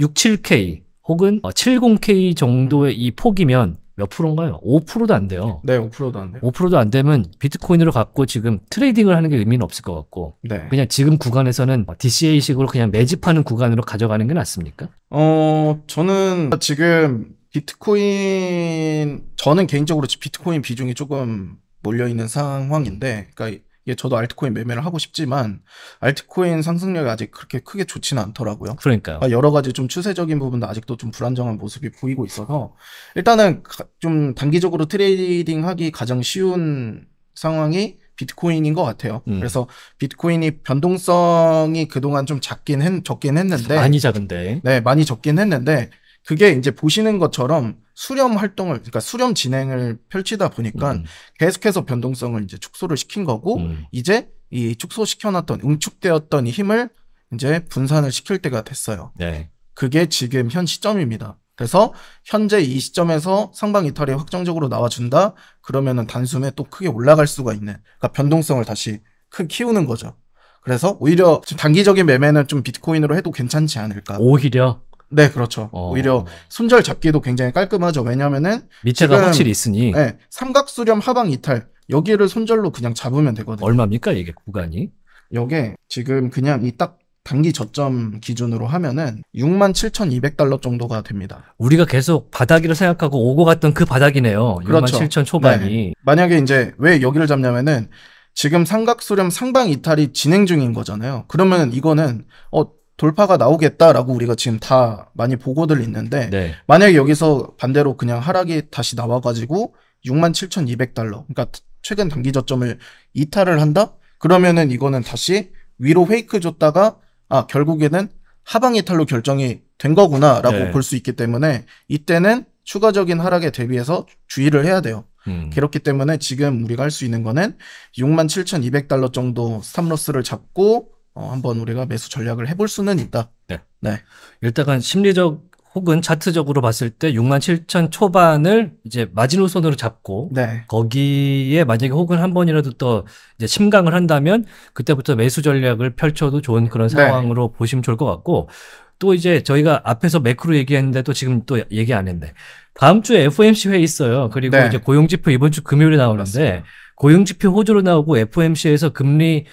6, 7K 혹은 70K 어, 정도의 이 폭이면 몇 프로인가요? 5%도 안 돼요. 네, 5%도 안 돼요. 5%도 안 되면 비트코인으로 갖고 지금 트레이딩을 하는 게 의미는 없을 것 같고 네. 그냥 지금 구간에서는 뭐 DCA식으로 그냥 매집하는 구간으로 가져가는 게 낫습니까? 어, 저는 지금 비트코인 저는 개인적으로 비트코인 비중이 조금 몰려 있는 상황인데 그러니까 예, 저도 알트코인 매매를 하고 싶지만 알트코인 상승력이 아직 그렇게 크게 좋지는 않더라고요. 그러니까요. 아, 여러 가지 좀 추세적인 부분도 아직도 좀 불안정한 모습이 보이고 있어서 일단은 좀 단기적으로 트레이딩하기 가장 쉬운 상황이 비트코인인 것 같아요. 음. 그래서 비트코인이 변동성이 그동안 좀 작긴 했, 적긴 했는데 많이 작은데 네 많이 적긴 했는데 그게 이제 보시는 것처럼 수렴 활동을 그러니까 수렴 진행을 펼치다 보니까 음. 계속해서 변동성을 이제 축소를 시킨 거고 음. 이제 이 축소시켜놨던 응축되었던 힘을 이제 분산을 시킬 때가 됐어요. 네. 그게 지금 현 시점입니다. 그래서 현재 이 시점에서 상방 이탈이 확정적으로 나와준다 그러면은 단숨에 또 크게 올라갈 수가 있는 그러니까 변동성을 다시 크 키우는 거죠. 그래서 오히려 단기적인 매매는 좀 비트코인으로 해도 괜찮지 않을까. 오히려 네, 그렇죠. 어. 오히려 손절 잡기도 굉장히 깔끔하죠. 왜냐면은 밑에가 확실히 있으니. 네, 삼각 수렴 하방 이탈 여기를 손절로 그냥 잡으면 되거든요. 얼마입니까 이게 구간이? 이게 지금 그냥 이 딱 단기 저점 기준으로 하면은 67,200달러 정도가 됩니다. 우리가 계속 바닥이라 생각하고 오고 갔던 그 바닥이네요. 그렇죠. 67,000 초반이. 네. 만약에 이제 왜 여기를 잡냐면은 지금 삼각수렴 상방 이탈이 진행 중인 거잖아요. 그러면 이거는 어 돌파가 나오겠다라고 우리가 지금 다 많이 보고들 있는데 네. 만약에 여기서 반대로 그냥 하락이 다시 나와가지고 67,200달러 그러니까 최근 단기 저점을 이탈을 한다 그러면은 이거는 다시 위로 페이크 줬다가 아 결국에는 하방 이탈로 결정이 된 거구나라고 네. 볼수 있기 때문에 이때는 추가적인 하락에 대비해서 주의를 해야 돼요. 음. 그렇기 때문에 지금 우리가 할 수 있는 거는 67,200달러 정도 스탑로스를 잡고 어, 한번 우리가 매수 전략을 해볼 수는 있다. 네. 네. 일단 은 심리적 혹은 차트적으로 봤을 때 6만 7천 초반을 이제 마지노선으로 잡고 네. 거기에 만약에 혹은 한 번이라도 또 이제 침강을 한다면 그때부터 매수 전략을 펼쳐도 좋은 그런 네. 상황으로 네. 보시면 좋을 것 같고 또 이제 저희가 앞에서 매크로 얘기했는데 또 지금 또 얘기 안했는데 다음 주에 FOMC 회 있어요. 그리고 네. 이제 고용지표 이번 주 금요일에 나오는데 고용지표 호주로 나오고 FOMC에서 금리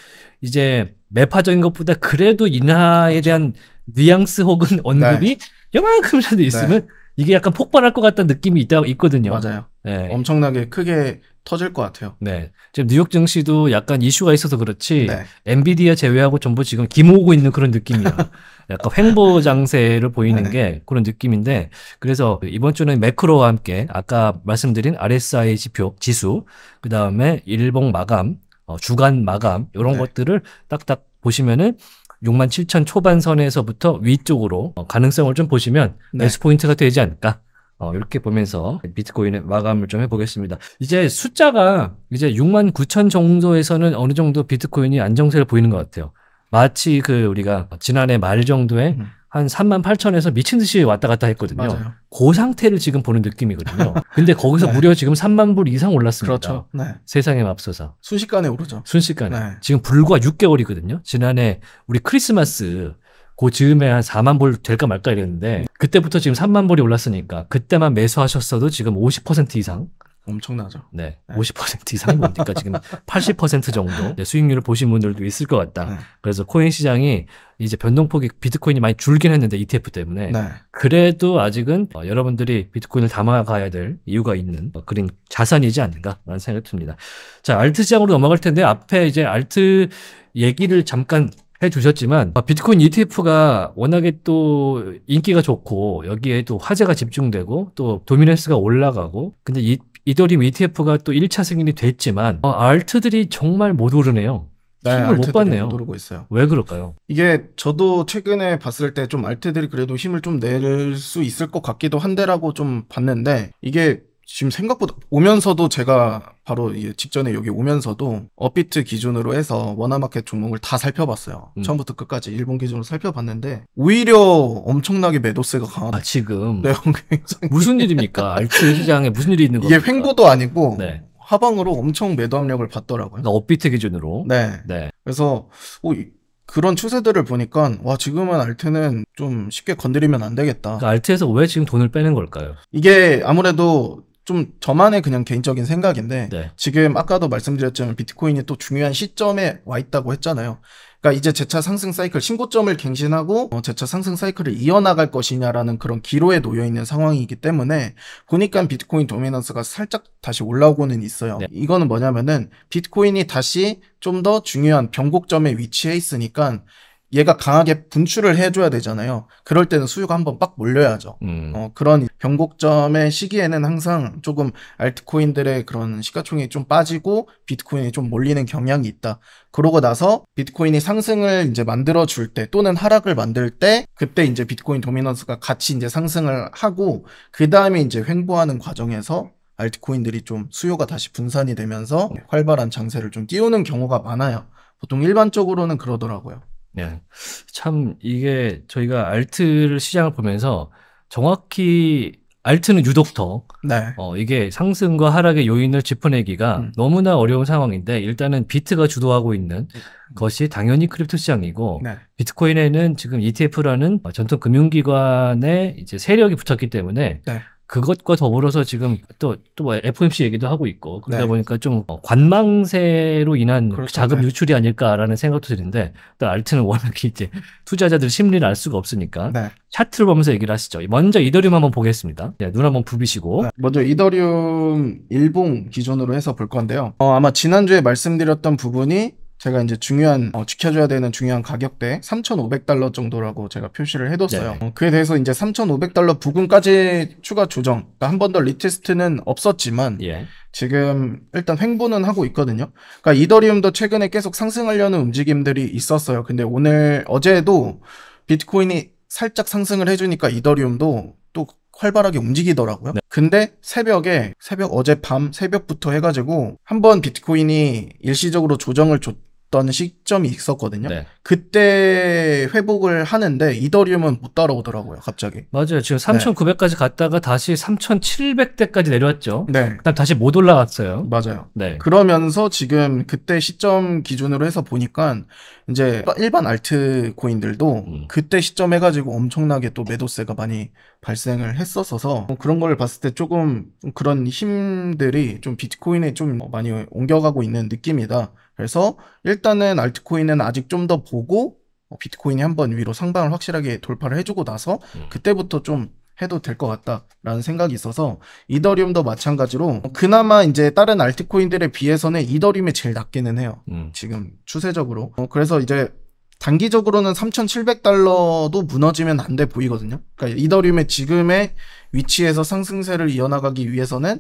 이제 매파적인 것보다 그래도 인하에 그렇죠. 대한 뉘앙스 혹은 언급이 네. 요만큼이라도 네. 있으면 이게 약간 폭발할 것 같다는 느낌이 있다 있거든요. 맞아요. 네. 엄청나게 크게 터질 것 같아요. 네. 지금 뉴욕 증시도 약간 이슈가 있어서 그렇지 네. 엔비디아 제외하고 전부 지금 기모고 있는 그런 느낌이야. [laughs] 약간 횡보 장세를 보이는 네. 게 그런 느낌인데 그래서 이번 주는 매크로와 함께 아까 말씀드린 RSI 지표 지수 그다음에 일봉 마감 어, 주간 마감 이런 네. 것들을 딱딱 보시면은 6만 7천 초반선에서부터 위쪽으로 어, 가능성을 좀 보시면 네. 매 포인트가 되지 않을까 어, 이렇게 보면서 비트코인의 마감을 좀 해보겠습니다. 이제 숫자가 이제 6만 9천 정도에서는 어느 정도 비트코인이 안정세를 보이는 것 같아요. 마치 그 우리가 지난해 말 정도에 음. 한 3만 8천에서 미친 듯이 왔다 갔다 했거든요. 맞아요. 그 상태를 지금 보는 느낌이거든요. [laughs] 근데 거기서 네. 무려 지금 3만 불 이상 올랐습니다. 그렇죠. 네. 세상에 맙소사. 순식간에 오르죠. 순식간에. 네. 지금 불과 6개월이거든요. 지난해 우리 크리스마스 그 즈음에 한 4만 불 될까 말까 이랬는데 그때부터 지금 3만 불이 올랐으니까 그때만 매수하셨어도 지금 50% 이상 엄청나죠. 네. 네. 50% 이상이 뭡니까? 지금 80% 정도 네, 수익률을 보신 분들도 있을 것 같다. 네. 그래서 코인 시장이 이제 변동폭이 비트코인이 많이 줄긴 했는데 ETF 때문에 네. 그래도 아직은 어, 여러분들이 비트코인을 담아가야 될 이유가 있는 어, 그런 자산이지 않는가라는 생각이 듭니다. 자, 알트 시장으로 넘어갈 텐데 앞에 이제 알트 얘기를 잠깐 해 주셨지만 어, 비트코인 ETF가 워낙에 또 인기가 좋고 여기에 또 화제가 집중되고 또 도미넌스가 올라가고 근데 이 이더리움 ETF가 또 1차 승인이 됐지만 어, 알트들이 정말 못 오르네요. 네, 힘을 못 받네요. 오르고 있어요. 왜 그럴까요? 이게 저도 최근에 봤을 때 좀 알트들이 그래도 힘을 좀 낼 수 있을 것 같기도 한데라고 좀 봤는데 이게 지금 생각보다 오면서도 제가 바로 직전에 여기 오면서도 업비트 기준으로 해서 원화마켓 종목을 다 살펴봤어요. 음. 처음부터 끝까지 일본 기준으로 살펴봤는데 오히려 엄청나게 매도세가 강하다. 아, 지금 네, [laughs] 무슨 일입니까? 알트 시장에 무슨 일이 있는 거예요? 이게 횡보도 아니고 네. 하방으로 엄청 매도 압력을 받더라고요. 그러니까 업비트 기준으로. 네. 네. 그래서 오, 어, 그런 추세들을 보니까 와 지금은 알트는 좀 쉽게 건드리면 안 되겠다. 그 알트에서 왜 지금 돈을 빼는 걸까요? 이게 아무래도 좀 저만의 그냥 개인적인 생각인데 네. 지금 아까도 말씀드렸지만 비트코인이 또 중요한 시점에 와 있다고 했잖아요. 그러니까 이제 재차 상승 사이클 신고점을 갱신하고 어, 재차 상승 사이클을 이어나갈 것이냐라는 그런 기로에 놓여 있는 상황이기 때문에 보니까 비트코인 도미넌스가 살짝 다시 올라오고는 있어요. 네. 이거는 뭐냐면은 비트코인이 다시 좀 더 중요한 변곡점에 위치해 있으니까 얘가 강하게 분출을 해줘야 되잖아요. 그럴 때는 수요가 한번 빡 몰려야죠. 음. 어, 그런 변곡점의 시기에는 항상 조금 알트코인들의 그런 시가총액이 좀 빠지고 비트코인이 좀 몰리는 경향이 있다. 그러고 나서 비트코인이 상승을 이제 만들어 줄 때 또는 하락을 만들 때 그때 이제 비트코인 도미넌스가 같이 이제 상승을 하고 그 다음에 이제 횡보하는 과정에서 알트코인들이 좀 수요가 다시 분산이 되면서 활발한 장세를 좀 띄우는 경우가 많아요. 보통 일반적으로는 그러더라고요. 네. 참 이게 저희가 알트를 시장을 보면서 정확히 알트는 유독 더 네. 어, 이게 상승과 하락의 요인을 짚어내기가 음. 너무나 어려운 상황인데 일단은 비트가 주도하고 있는 음. 것이 당연히 크립토 시장이고 네. 비트코인에는 지금 ETF라는 전통 금융기관의 이제 세력이 붙었기 때문에 네. 그것과 더불어서 지금 또 또 뭐 FOMC 얘기도 하고 있고 그러다 네. 보니까 좀 어, 관망세로 인한 그렇구나. 자금 유출이 아닐까라는 생각도 드는데 또 알트는 워낙 이제 투자자들 심리를 알 수가 없으니까 네. 차트를 보면서 얘기를 하시죠. 먼저 이더리움 한번 보겠습니다. 네, 눈 한번 부비시고 네. 먼저 이더리움 일봉 기준으로 해서 볼 건데요. 어, 아마 지난주에 말씀드렸던 부분이 제가 이제 중요한 어, 지켜줘야 되는 중요한 가격대 3,500달러 정도라고 제가 표시를 해뒀어요. 네. 어, 그에 대해서 이제 3,500달러 부근까지 추가 조정. 그러니까 한 번 더 리테스트는 없었지만 예. 지금 일단 횡보는 하고 있거든요. 그러니까 이더리움도 최근에 계속 상승하려는 움직임들이 있었어요. 근데 오늘 어제도 비트코인이 살짝 상승을 해주니까 이더리움도 또 활발하게 움직이더라고요. 네. 근데 새벽에 새벽 어제밤 새벽부터 해가지고 한 번 비트코인이 일시적으로 조정을 줬 있었던 시점이 있었거든요. 네. 그때 회복을 하는데 이더리움은 못 따라오더라고요, 갑자기. 맞아요. 지금 3,900까지 네. 갔다가 다시 3,700대까지 내려왔죠. 네. 그다음 다시 못 올라갔어요. 맞아요. 네. 그러면서 지금 그때 시점 기준으로 해서 보니까 이제 일반 알트 코인들도 음. 그때 시점 해가지고 엄청나게 또 매도세가 많이 발생을 했었어서 그런 걸 봤을 때 조금 그런 힘들이 좀 비트코인에 좀 많이 옮겨가고 있는 느낌이다. 그래서 일단은 알트코인은 아직 좀 더 보고 어, 비트코인이 한번 위로 상방을 확실하게 돌파를 해주고 나서 음. 그때부터 좀 해도 될 것 같다라는 생각이 있어서 이더리움도 마찬가지로 그나마 이제 다른 알트코인들에 비해서는 이더리움이 제일 낮기는 해요. 음. 지금 추세적으로. 어, 그래서 이제 단기적으로는 3,700달러도 무너지면 안 돼 보이거든요. 그러니까 이더리움의 지금의 위치에서 상승세를 이어나가기 위해서는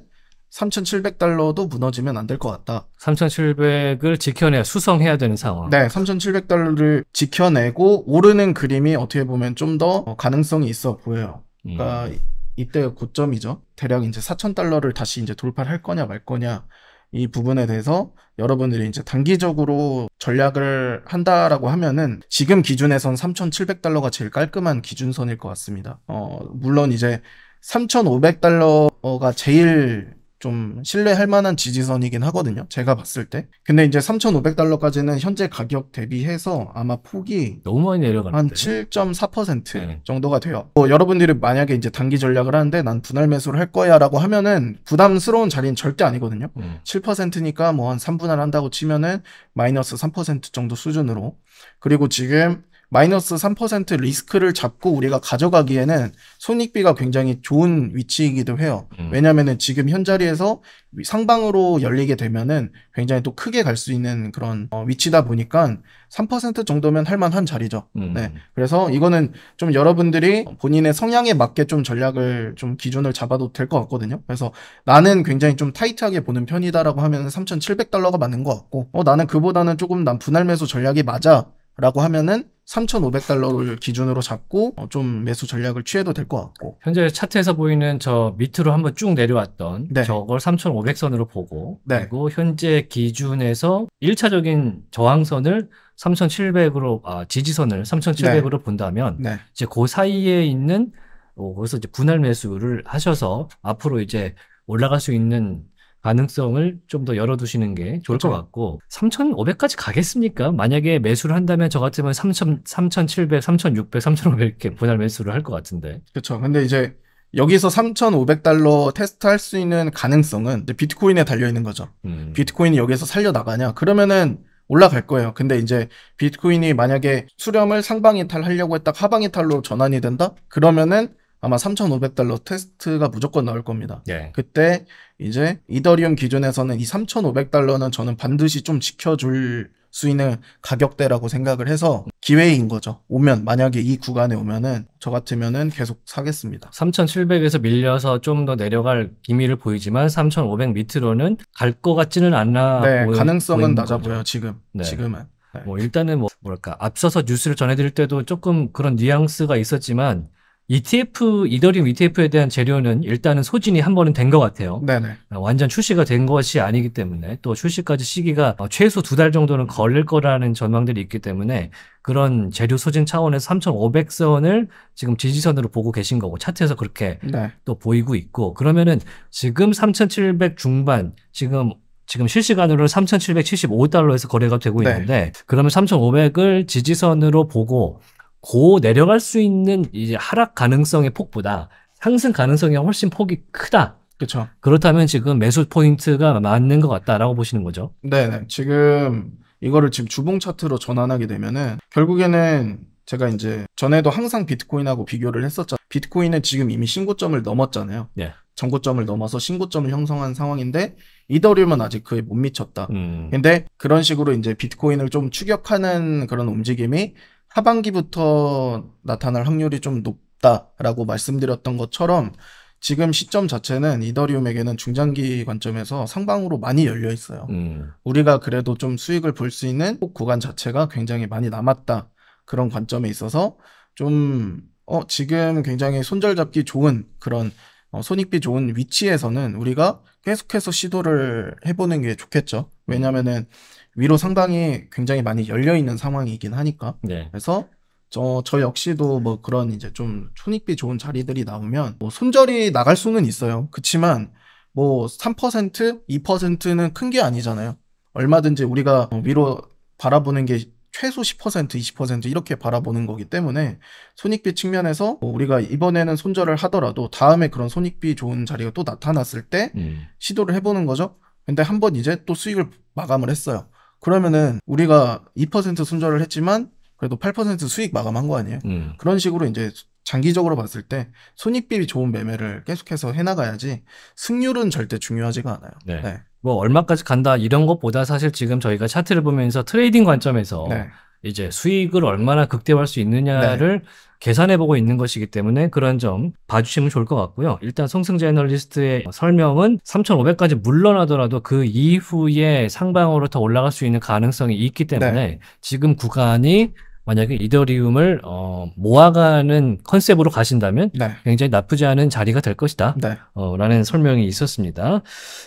3,700달러도 무너지면 안 될 것 같다. 3,700을 지켜내야 수성해야 되는 상황. 네, 3,700달러를 지켜내고 오르는 그림이 어떻게 보면 좀 더 가능성이 있어 보여요. 그러니까 음. 이때 고점이죠. 대략 이제 4,000달러를 다시 이제 돌파할 거냐 말 거냐 이 부분에 대해서 여러분들이 이제 단기적으로 전략을 한다라고 하면은 지금 기준에선 3,700달러가 제일 깔끔한 기준선일 것 같습니다. 어, 물론 이제 3,500달러가 제일 좀 신뢰할 만한 지지선이긴 하거든요. 제가 봤을 때. 근데 이제 3,500달러까지는 현재 가격 대비해서 아마 폭이 너무 많이 내려가는데 한7.4% 정도가 돼요. 뭐 여러분들이 만약에 이제 단기 전략을 하는데 난 분할 매수를 할 거야라고 하면은 부담스러운 자리는 절대 아니거든요. 음. 7%니까 뭐 한 3분할 한다고 치면은 마이너스 3% 정도 수준으로 그리고 지금 마이너스 3% 리스크를 잡고 우리가 가져가기에는 손익비가 굉장히 좋은 위치이기도 해요. 음. 왜냐면은 지금 현 자리에서 상방으로 열리게 되면은 굉장히 또 크게 갈 수 있는 그런 어, 위치다 보니까 3% 정도면 할만한 자리죠. 음. 네. 그래서 이거는 좀 여러분들이 본인의 성향에 맞게 좀 전략을 좀 기준을 잡아도 될 것 같거든요. 그래서 나는 굉장히 좀 타이트하게 보는 편이다라고 하면 은 3,700달러가 맞는 것 같고, 어, 나는 그보다는 조금 난 분할 매수 전략이 맞아. 라고 하면은 3,500달러를 기준으로 잡고 어, 좀 매수 전략을 취해도 될 것 같고 현재 차트에서 보이는 저 밑으로 한번 쭉 내려왔던 네. 저걸 3,500선으로 보고 네. 그리고 현재 기준에서 1차적인 저항선을 3,700으로 아, 지지선을 3,700으로 네. 본다면 네. 이제 그 사이에 있는 어, 거기서 이제 분할 매수를 하셔서 앞으로 이제 올라갈 수 있는 가능성을 좀 더 열어두시는 게 좋을 그렇것 같고 3,500까지 가겠습니까? 만약에 매수를 한다면 저 같으면 3,000, 3,700, 3,600, 3,500 이렇게 분할 매수를 할 것 같은데. 그렇죠. 근데 이제 여기서 3,500달러 테스트할 수 있는 가능성은 비트코인에 달려 있는 거죠. 음. 비트코인이 여기서 살려 나가냐? 그러면은 올라갈 거예요. 근데 이제 비트코인이 만약에 수렴을 상방이탈 하려고 했다 하방이탈로 전환이 된다? 그러면은 아마 3,500달러 테스트가 무조건 나올 겁니다. 예. 그때 이제 이더리움 기준에서는 이 3,500달러는 저는 반드시 좀 지켜줄 수 있는 가격대라고 생각을 해서 기회인 거죠. 오면 만약에 이 구간에 오면은 저 같으면은 계속 사겠습니다. 3,700에서 밀려서 좀 더 내려갈 기미를 보이지만 3,500 밑으로는 갈 것 같지는 않아. 네, 보이, 가능성은 낮아 보여 지금. 네. 지금은. 네. 뭐 일단은 뭐 뭐랄까 앞서서 뉴스를 전해드릴 때도 조금 그런 뉘앙스가 있었지만 ETF 이더리움 ETF에 대한 재료는 일단은 소진이 한 번은 된 것 같아요. 네네. 아, 완전 출시가 된 것이 아니기 때문에 또 출시까지 시기가 어, 최소 두 달 정도는 걸릴 거라는 전망들이 있기 때문에 그런 재료 소진 차원에서 3,500선을 지금 지지선으로 보고 계신 거고 차트에서 그렇게 네. 또 보이고 있고 그러면은 지금 3,700 중반 지금 지금 실시간으로 3,775달러에서 거래가 되고 네. 있는데 그러면 3,500을 지지선으로 보고 고 내려갈 수 있는 이제 하락 가능성의 폭보다 상승 가능성이 훨씬 폭이 크다. 그렇죠. 그렇다면 지금 매수 포인트가 맞는 것 같다라고 보시는 거죠. 네, 지금 이거를 지금 주봉 차트로 전환하게 되면은 결국에는 제가 이제 전에도 항상 비트코인하고 비교를 했었죠. 비트코인은 지금 이미 신고점을 넘었잖아요. 네. 전고점을 넘어서 신고점을 형성한 상황인데 이더리움은 아직 그에 못 미쳤다. 음. 근데 그런 식으로 이제 비트코인을 좀 추격하는 그런 움직임이 하반기부터 나타날 확률이 좀 높다라고 말씀드렸던 것처럼 지금 시점 자체는 이더리움에게는 중장기 관점에서 상방으로 많이 열려 있어요. 음. 우리가 그래도 좀 수익을 볼 수 있는 구간 자체가 굉장히 많이 남았다. 그런 관점에 있어서 좀, 어, 지금 굉장히 손절 잡기 좋은 그런 어, 손익비 좋은 위치에서는 우리가 계속해서 시도를 해보는 게 좋겠죠. 왜냐면은 음. 위로 상당히 굉장히 많이 열려 있는 상황이긴 하니까. 네. 그래서 저, 저 역시도 뭐 그런 이제 좀 손익비 좋은 자리들이 나오면 뭐 손절이 나갈 수는 있어요. 그렇지만뭐 3%, 2%는 큰 게 아니잖아요. 얼마든지 우리가 위로 바라보는 게 최소 10%, 20% 이렇게 바라보는 거기 때문에 손익비 측면에서 뭐 우리가 이번에는 손절을 하더라도 다음에 그런 손익비 좋은 자리가 또 나타났을 때 음. 시도를 해보는 거죠. 근데 한번 이제 또 수익을 마감을 했어요. 그러면은 우리가 2% 손절을 했지만 그래도 8% 수익 마감한 거 아니에요? 음. 그런 식으로 이제 장기적으로 봤을 때 손익비비 좋은 매매를 계속해서 해나가야지 승률은 절대 중요하지가 않아요. 네. 네. 뭐 얼마까지 간다 이런 것보다 사실 지금 저희가 차트를 보면서 트레이딩 관점에서 네. 이제 수익을 얼마나 극대화할 수 있느냐를 네. 계산해 보고 있는 것이기 때문에 그런 점 봐주시면 좋을 것 같고요. 일단 성승자 애널리스트의 설명은 3,500까지 물러나더라도 그 이후에 상방으로 더 올라갈 수 있는 가능성이 있기 때문에 네. 지금 구간이 만약에 이더리움을 어, 모아가는 컨셉으로 가신다면 네. 굉장히 나쁘지 않은 자리가 될 것이다. 네. 어, 라는 설명이 있었습니다.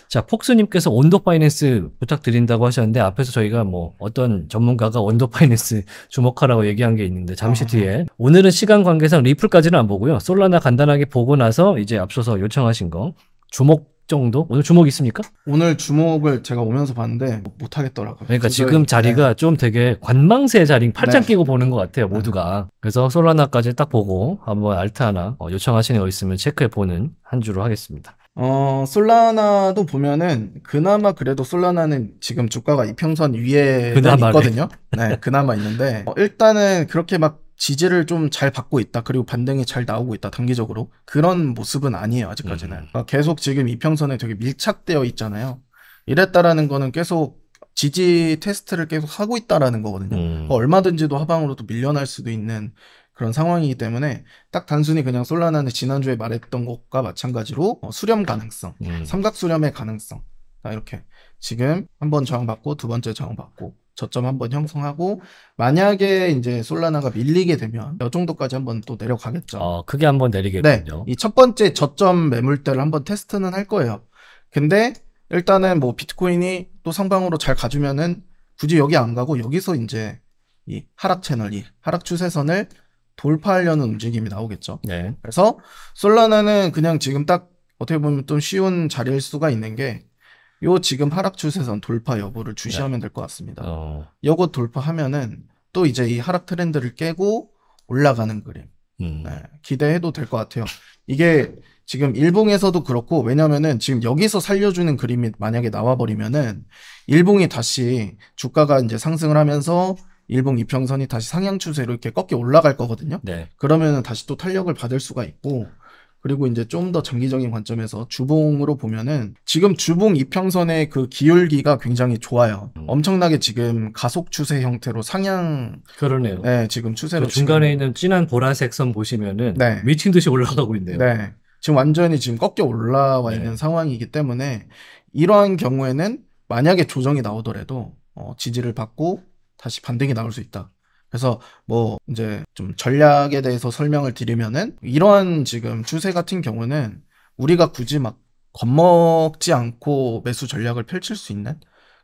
자, 폭스님께서 온도 파이낸스 부탁드린다고 하셨는데 앞에서 저희가 뭐 어떤 전문가가 온도 파이낸스 [laughs] 주목하라고 얘기한 게 있는데 잠시 어. 뒤에 오늘은 시간 관계상 리플까지는 안 보고요. 솔라나 간단하게 보고 나서 이제 앞서서 요청하신 거 주목 정도? 오늘 주목 있습니까? 오늘 주목을 제가 오면서 봤는데 뭐 못 하겠더라고요. 그러니까 지금 자리가 네. 좀 되게 관망세 자리, 팔짱 네. 끼고 보는 것 같아요, 모두가. 네. 그래서 솔라나까지 딱 보고 한번 알트 하나 어, 요청하시는 거 있으면 체크해 보는 한 주로 하겠습니다. 어, 솔라나도 보면은 그나마 그래도 솔라나는 지금 주가가 이평선 위에 그나마 있거든요. 네, 그나마 있는데 어, 일단은 그렇게 막 지지를 좀 잘 받고 있다. 그리고 반등이 잘 나오고 있다. 단기적으로. 그런 모습은 아니에요. 아직까지는. 음. 그러니까 계속 지금 이평선에 되게 밀착되어 있잖아요. 이랬다라는 거는 계속 지지 테스트를 계속 하고 있다라는 거거든요. 음. 그러니까 얼마든지도 하방으로 또 밀려날 수도 있는 그런 상황이기 때문에 딱 단순히 그냥 솔라나는 지난주에 말했던 것과 마찬가지로 어, 수렴 가능성, 음. 삼각 수렴의 가능성. 이렇게 지금 한 번 저항받고 두 번째 저항받고 저점 한번 형성하고 만약에 이제 솔라나가 밀리게 되면 이 정도까지 한번 또 내려가겠죠. 어, 크게 한번 내리겠군요. 네, 이 첫 번째 저점 매물대를 한번 테스트는 할 거예요. 근데 일단은 뭐 비트코인이 또 상방으로 잘 가주면은 굳이 여기 안 가고 여기서 이제 이 하락 채널, 이 하락 추세선을 돌파하려는 움직임이 나오겠죠. 네. 그래서 솔라나는 그냥 지금 딱 어떻게 보면 좀 쉬운 자리일 수가 있는 게요 지금 하락 추세선 돌파 여부를 주시하면 될 것 같습니다. 어. 요거 돌파하면은 또 이제 이 하락 트렌드를 깨고 올라가는 그림. 음. 네, 기대해도 될 것 같아요. 이게 지금 일봉에서도 그렇고 왜냐면은 지금 여기서 살려주는 그림이 만약에 나와버리면은 일봉이 다시 주가가 이제 상승을 하면서 일봉 이평선이 다시 상향 추세로 이렇게 꺾여 올라갈 거거든요. 네. 그러면은 다시 또 탄력을 받을 수가 있고 그리고 이제 좀더 장기적인 관점에서 주봉으로 보면은 지금 주봉 이평선의 그 기울기가 굉장히 좋아요. 음. 엄청나게 지금 가속 추세 형태로 상향 그러네요. 네, 지금 추세로 그 중간에 지금... 있는 진한 보라색 선 보시면은 네. 미친 듯이 올라가고 있네요. 네. 지금 완전히 지금 꺾여 올라와 네. 있는 상황이기 때문에 이러한 경우에는 만약에 조정이 나오더라도 어, 지지를 받고 다시 반등이 나올 수 있다. 그래서 뭐 이제 좀 전략에 대해서 설명을 드리면은 이러한 지금 추세 같은 경우는 우리가 굳이 막 겁먹지 않고 매수 전략을 펼칠 수 있는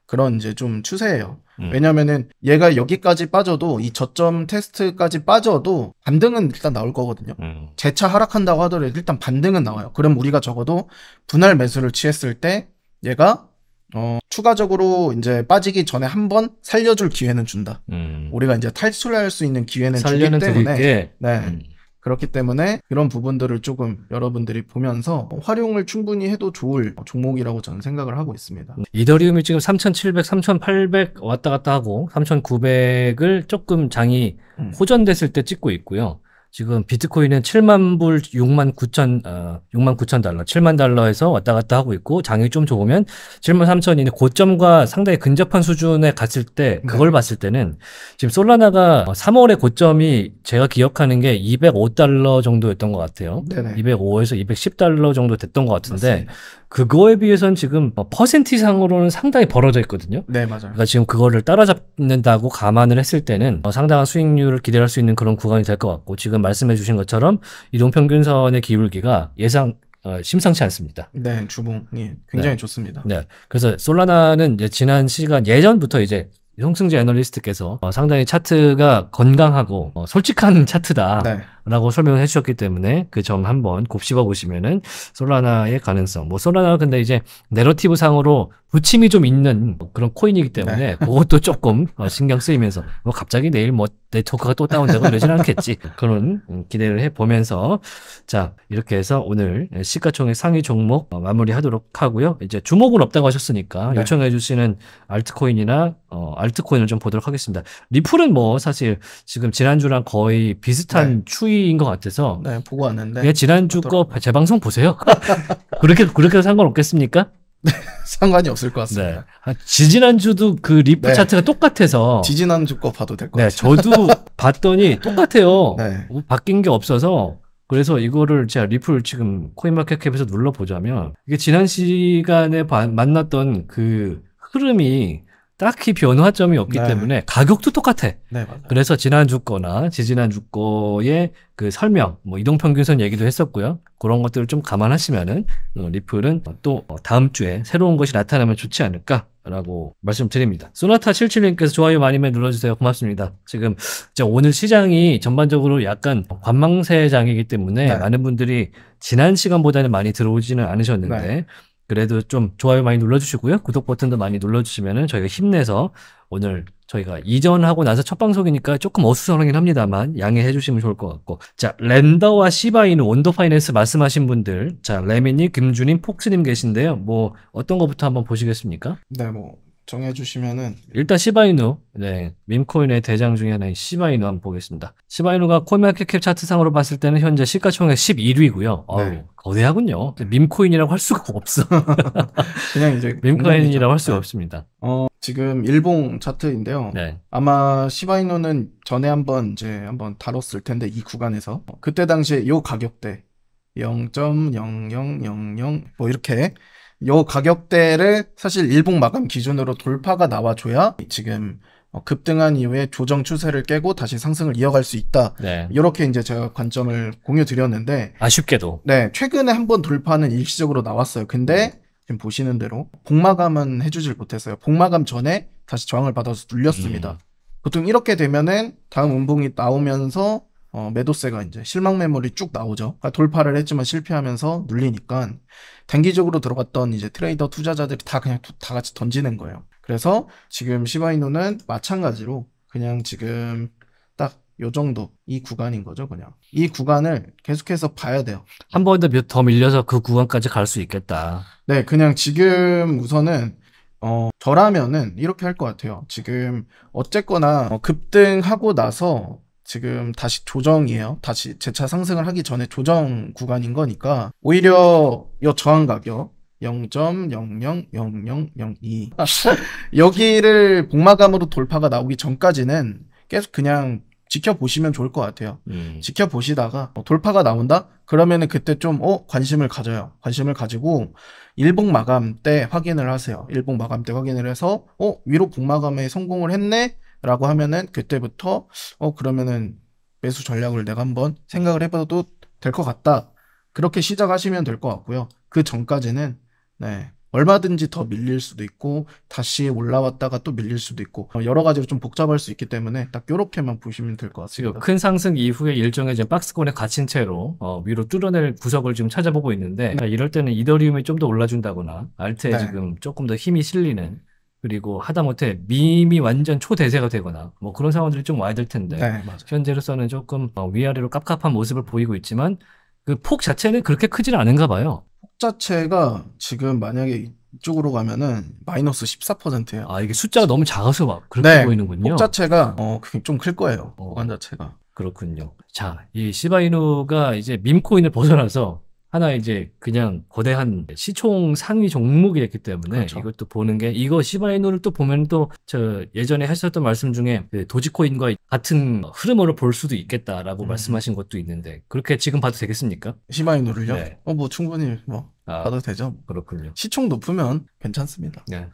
그런 이제 좀 추세예요. 음. 왜냐면은 얘가 여기까지 빠져도 이 저점 테스트까지 빠져도 반등은 일단 나올 거거든요. 음. 재차 하락한다고 하더라도 일단 반등은 나와요. 그럼 우리가 적어도 분할 매수를 취했을 때 얘가 어, 추가적으로 이제 빠지기 전에 한 번 살려줄 기회는 준다. 음. 우리가 이제 탈출할 수 있는 기회는 주기 때문에 드릴게. 네. 음. 그렇기 때문에 그런 부분들을 조금 여러분들이 보면서 활용을 충분히 해도 좋을 종목이라고 저는 생각을 하고 있습니다. 음. 이더리움이 지금 3,700, 3,800 왔다 갔다 하고 3,900을 조금 장이 음. 호전됐을 때 찍고 있고요. 지금 비트코인은 7만 불, 6만 9천, 어, 6만 9천 달러, 7만 달러에서 왔다 갔다 하고 있고, 장이 좀 좋으면 7만 3천이데 고점과 상당히 근접한 수준에 갔을 때, 네. 그걸 네. 봤을 때는, 지금 솔라나가 3월에 고점이 제가 기억하는 게 205달러 정도였던 것 같아요. 네네. 205에서 210달러 정도 됐던 것 같은데, 맞습니다. 그거에 비해서는 지금 퍼센티 상으로는 상당히 벌어져 있거든요. 네, 맞아요. 그러니까 지금 그거를 따라잡는다고 감안을 했을 때는 어, 상당한 수익률을 기대할 수 있는 그런 구간이 될 것 같고, 지금 말씀해 주신 것처럼 이동평균선의 기울기가 예상 어, 심상치 않습니다. 네, 주봉 이 굉장히 네. 좋습니다. 네, 그래서 솔라나는 이제 지난 시간 예전부터 이제 송승재 애널리스트께서 어, 상당히 차트가 건강하고 어, 솔직한 차트다. 네. 라고 설명을 해주셨기 때문에 그 점 한번 곱씹어 보시면은 솔라나의 가능성. 뭐 솔라나가 근데 이제 내러티브 상으로 부침이 좀 있는 그런 코인이기 때문에 네. 그것도 조금 어, 신경 쓰이면서 뭐 갑자기 내일 뭐 네트워크가 또 다운되고 이러진 않겠지. [laughs] 그런 음, 기대를 해 보면서 자, 이렇게 해서 오늘 시가총액 상위 종목 마무리 하도록 하고요. 이제 주목은 없다고 하셨으니까 네. 요청해 주시는 알트코인이나 어, 알트코인을 좀 보도록 하겠습니다. 리플은 뭐 사실 지금 지난주랑 거의 비슷한 네. 추위 추위인 것 같아서. 네, 보고 왔는데. 예, 지난주 거 재방송 보세요. [laughs] 그렇게, 그렇게 상관없겠습니까? 네, [laughs] 상관이 없을 것 같습니다. 네. 아, 지지난주도 그 리프 네. 차트가 똑같아서. 지지난주 거 봐도 될 것 같아요. 네, 저도 [laughs] 봤더니 똑같아요. 네. 어, 바뀐 게 없어서. 그래서 이거를 제가 리플 지금 코인마켓캡에서 눌러보자면, 이게 지난 시간에 바, 만났던 그 흐름이 딱히 변화점이 없기 네. 때문에 가격도 똑같아. 네, 그래서 지난주 거나 지지난주 거의 그 설명, 뭐 이동평균선 얘기도 했었고요. 그런 것들을 좀 감안하시면은 어, 리플은 또 다음 주에 새로운 것이 나타나면 좋지 않을까 라고 말씀드립니다. 소나타 77님께서 좋아요 많이 눌러주세요. 고맙습니다. 지금 오늘 시장이 전반적으로 약간 관망세장이기 때문에 네. 많은 분들이 지난 시간보다는 많이 들어오지는 않으셨는데 네. 그래도 좀 좋아요 많이 눌러주시고요. 구독 버튼도 많이 눌러주시면 저희가 힘내서 오늘 저희가 이전하고 나서 첫 방송이니까 조금 어수선하긴 합니다만 양해해 주시면 좋을 것 같고 자 랜더와 시바이는 원더 파이낸스 말씀하신 분들 자레미니김준인 폭스님 계신데요. 뭐 어떤 것부터 한번 보시겠습니까? 네, 뭐 정해주시면은 일단 시바이누 네 밈코인의 대장 중에 하나인 시바이누 한번 보겠습니다. 시바이누가 코인마켓캡 차트상으로 봤을 때는 현재 시가총액 11위고요. 어우, 네. 거대하군요. 밈코인이라고 할 수가 없어. [laughs] 그냥 이제 밈코인이라고 할 수가 네. 없습니다. 어 지금 일봉 차트인데요. 네. 아마 시바이누는 전에 한번 이제 한번 다뤘을 텐데 이 구간에서 그때 당시에 요 가격대 0.0000 뭐 이렇게 요 가격대를 사실 일봉 마감 기준으로 돌파가 나와줘야 지금 어, 급등한 이후에 조정 추세를 깨고 다시 상승을 이어갈 수 있다. 네. 이렇게 이제 제가 관점을 공유 드렸는데 아쉽게도 네 최근에 한번 돌파는 일시적으로 나왔어요. 근데 네. 지금 보시는 대로 복마감은 해주질 못했어요. 복마감 전에 다시 저항을 받아서 눌렸습니다. 음. 보통 이렇게 되면은 다음 운봉이 나오면서 어, 매도세가 이제 실망 매물이 쭉 나오죠. 그러니까 돌파를 했지만 실패하면서 눌리니까 단기적으로 들어갔던 이제 트레이더 투자자들이 다 그냥 다 같이 던지는 거예요. 그래서 지금 시바이노는 마찬가지로 그냥 지금 딱 요 정도 이 구간인 거죠, 그냥 이 구간을 계속해서 봐야 돼요. 한 번 더 밀려서 그 구간까지 갈 수 있겠다. 네, 그냥 지금 우선은 어, 저라면은 이렇게 할 것 같아요. 지금 어쨌거나 어, 급등하고 나서 지금 다시 조정이에요. 다시 재차 상승을 하기 전에 조정 구간인 거니까 오히려 여 저항 가격 0.00002 [laughs] 여기를 복마감으로 돌파가 나오기 전까지는 계속 그냥 지켜보시면 좋을 것 같아요. 음. 지켜보시다가 어, 돌파가 나온다? 그러면은 그때 좀, 어, 관심을 가져요. 관심을 가지고 일봉 마감 때 확인을 하세요. 일봉 마감 때 확인을 해서, 어, 위로 복마감에 성공을 했네? 라고 하면은 그때부터 어 그러면은 매수 전략을 내가 한번 생각을 해봐도 될 것 같다 그렇게 시작하시면 될 것 같고요 그 전까지는 네 얼마든지 더 밀릴 수도 있고 다시 올라왔다가 또 밀릴 수도 있고 어, 여러 가지로 좀 복잡할 수 있기 때문에 딱요렇게만 보시면 될 것 같습니다. 큰 상승 이후에 일정의 박스권에 갇힌 채로 어, 위로 뚫어낼 구석을 지금 찾아보고 있는데 네. 이럴 때는 이더리움이 좀 더 올라준다거나 알트에 네. 지금 조금 더 힘이 실리는 그리고 하다못해 밈이 완전 초대세가 되거나 뭐 그런 상황들이 좀 와야 될 텐데 네, 현재로서는 조금 어, 위아래로 깝깝한 모습을 보이고 있지만 그 폭 자체는 그렇게 크지는 않은가 봐요. 폭 자체가 지금 만약에 이쪽으로 가면은 마이너스 14%예요. 아 이게 숫자가 너무 작아서 막 그렇게 네, 보이는군요. 폭 자체가 어좀클 거예요. 어, 관 자체가. 그렇군요. 자, 이 시바이누가 이제 밈코인을 벗어나서 하나 이제 그냥 거대한 시총 상위 종목이 됐기 때문에 그렇죠. 이것도 보는 게 이거 시바이누를또 보면 또 저 예전에 하셨던 말씀 중에 그 도지코인과 같은 흐름으로 볼 수도 있겠다라고 음. 말씀하신 것도 있는데 그렇게 지금 봐도 되겠습니까? 시바이누를요 네. 어뭐 충분히 뭐 아, 봐도 되죠. 그렇군요. 시총 높으면 괜찮습니다. 네.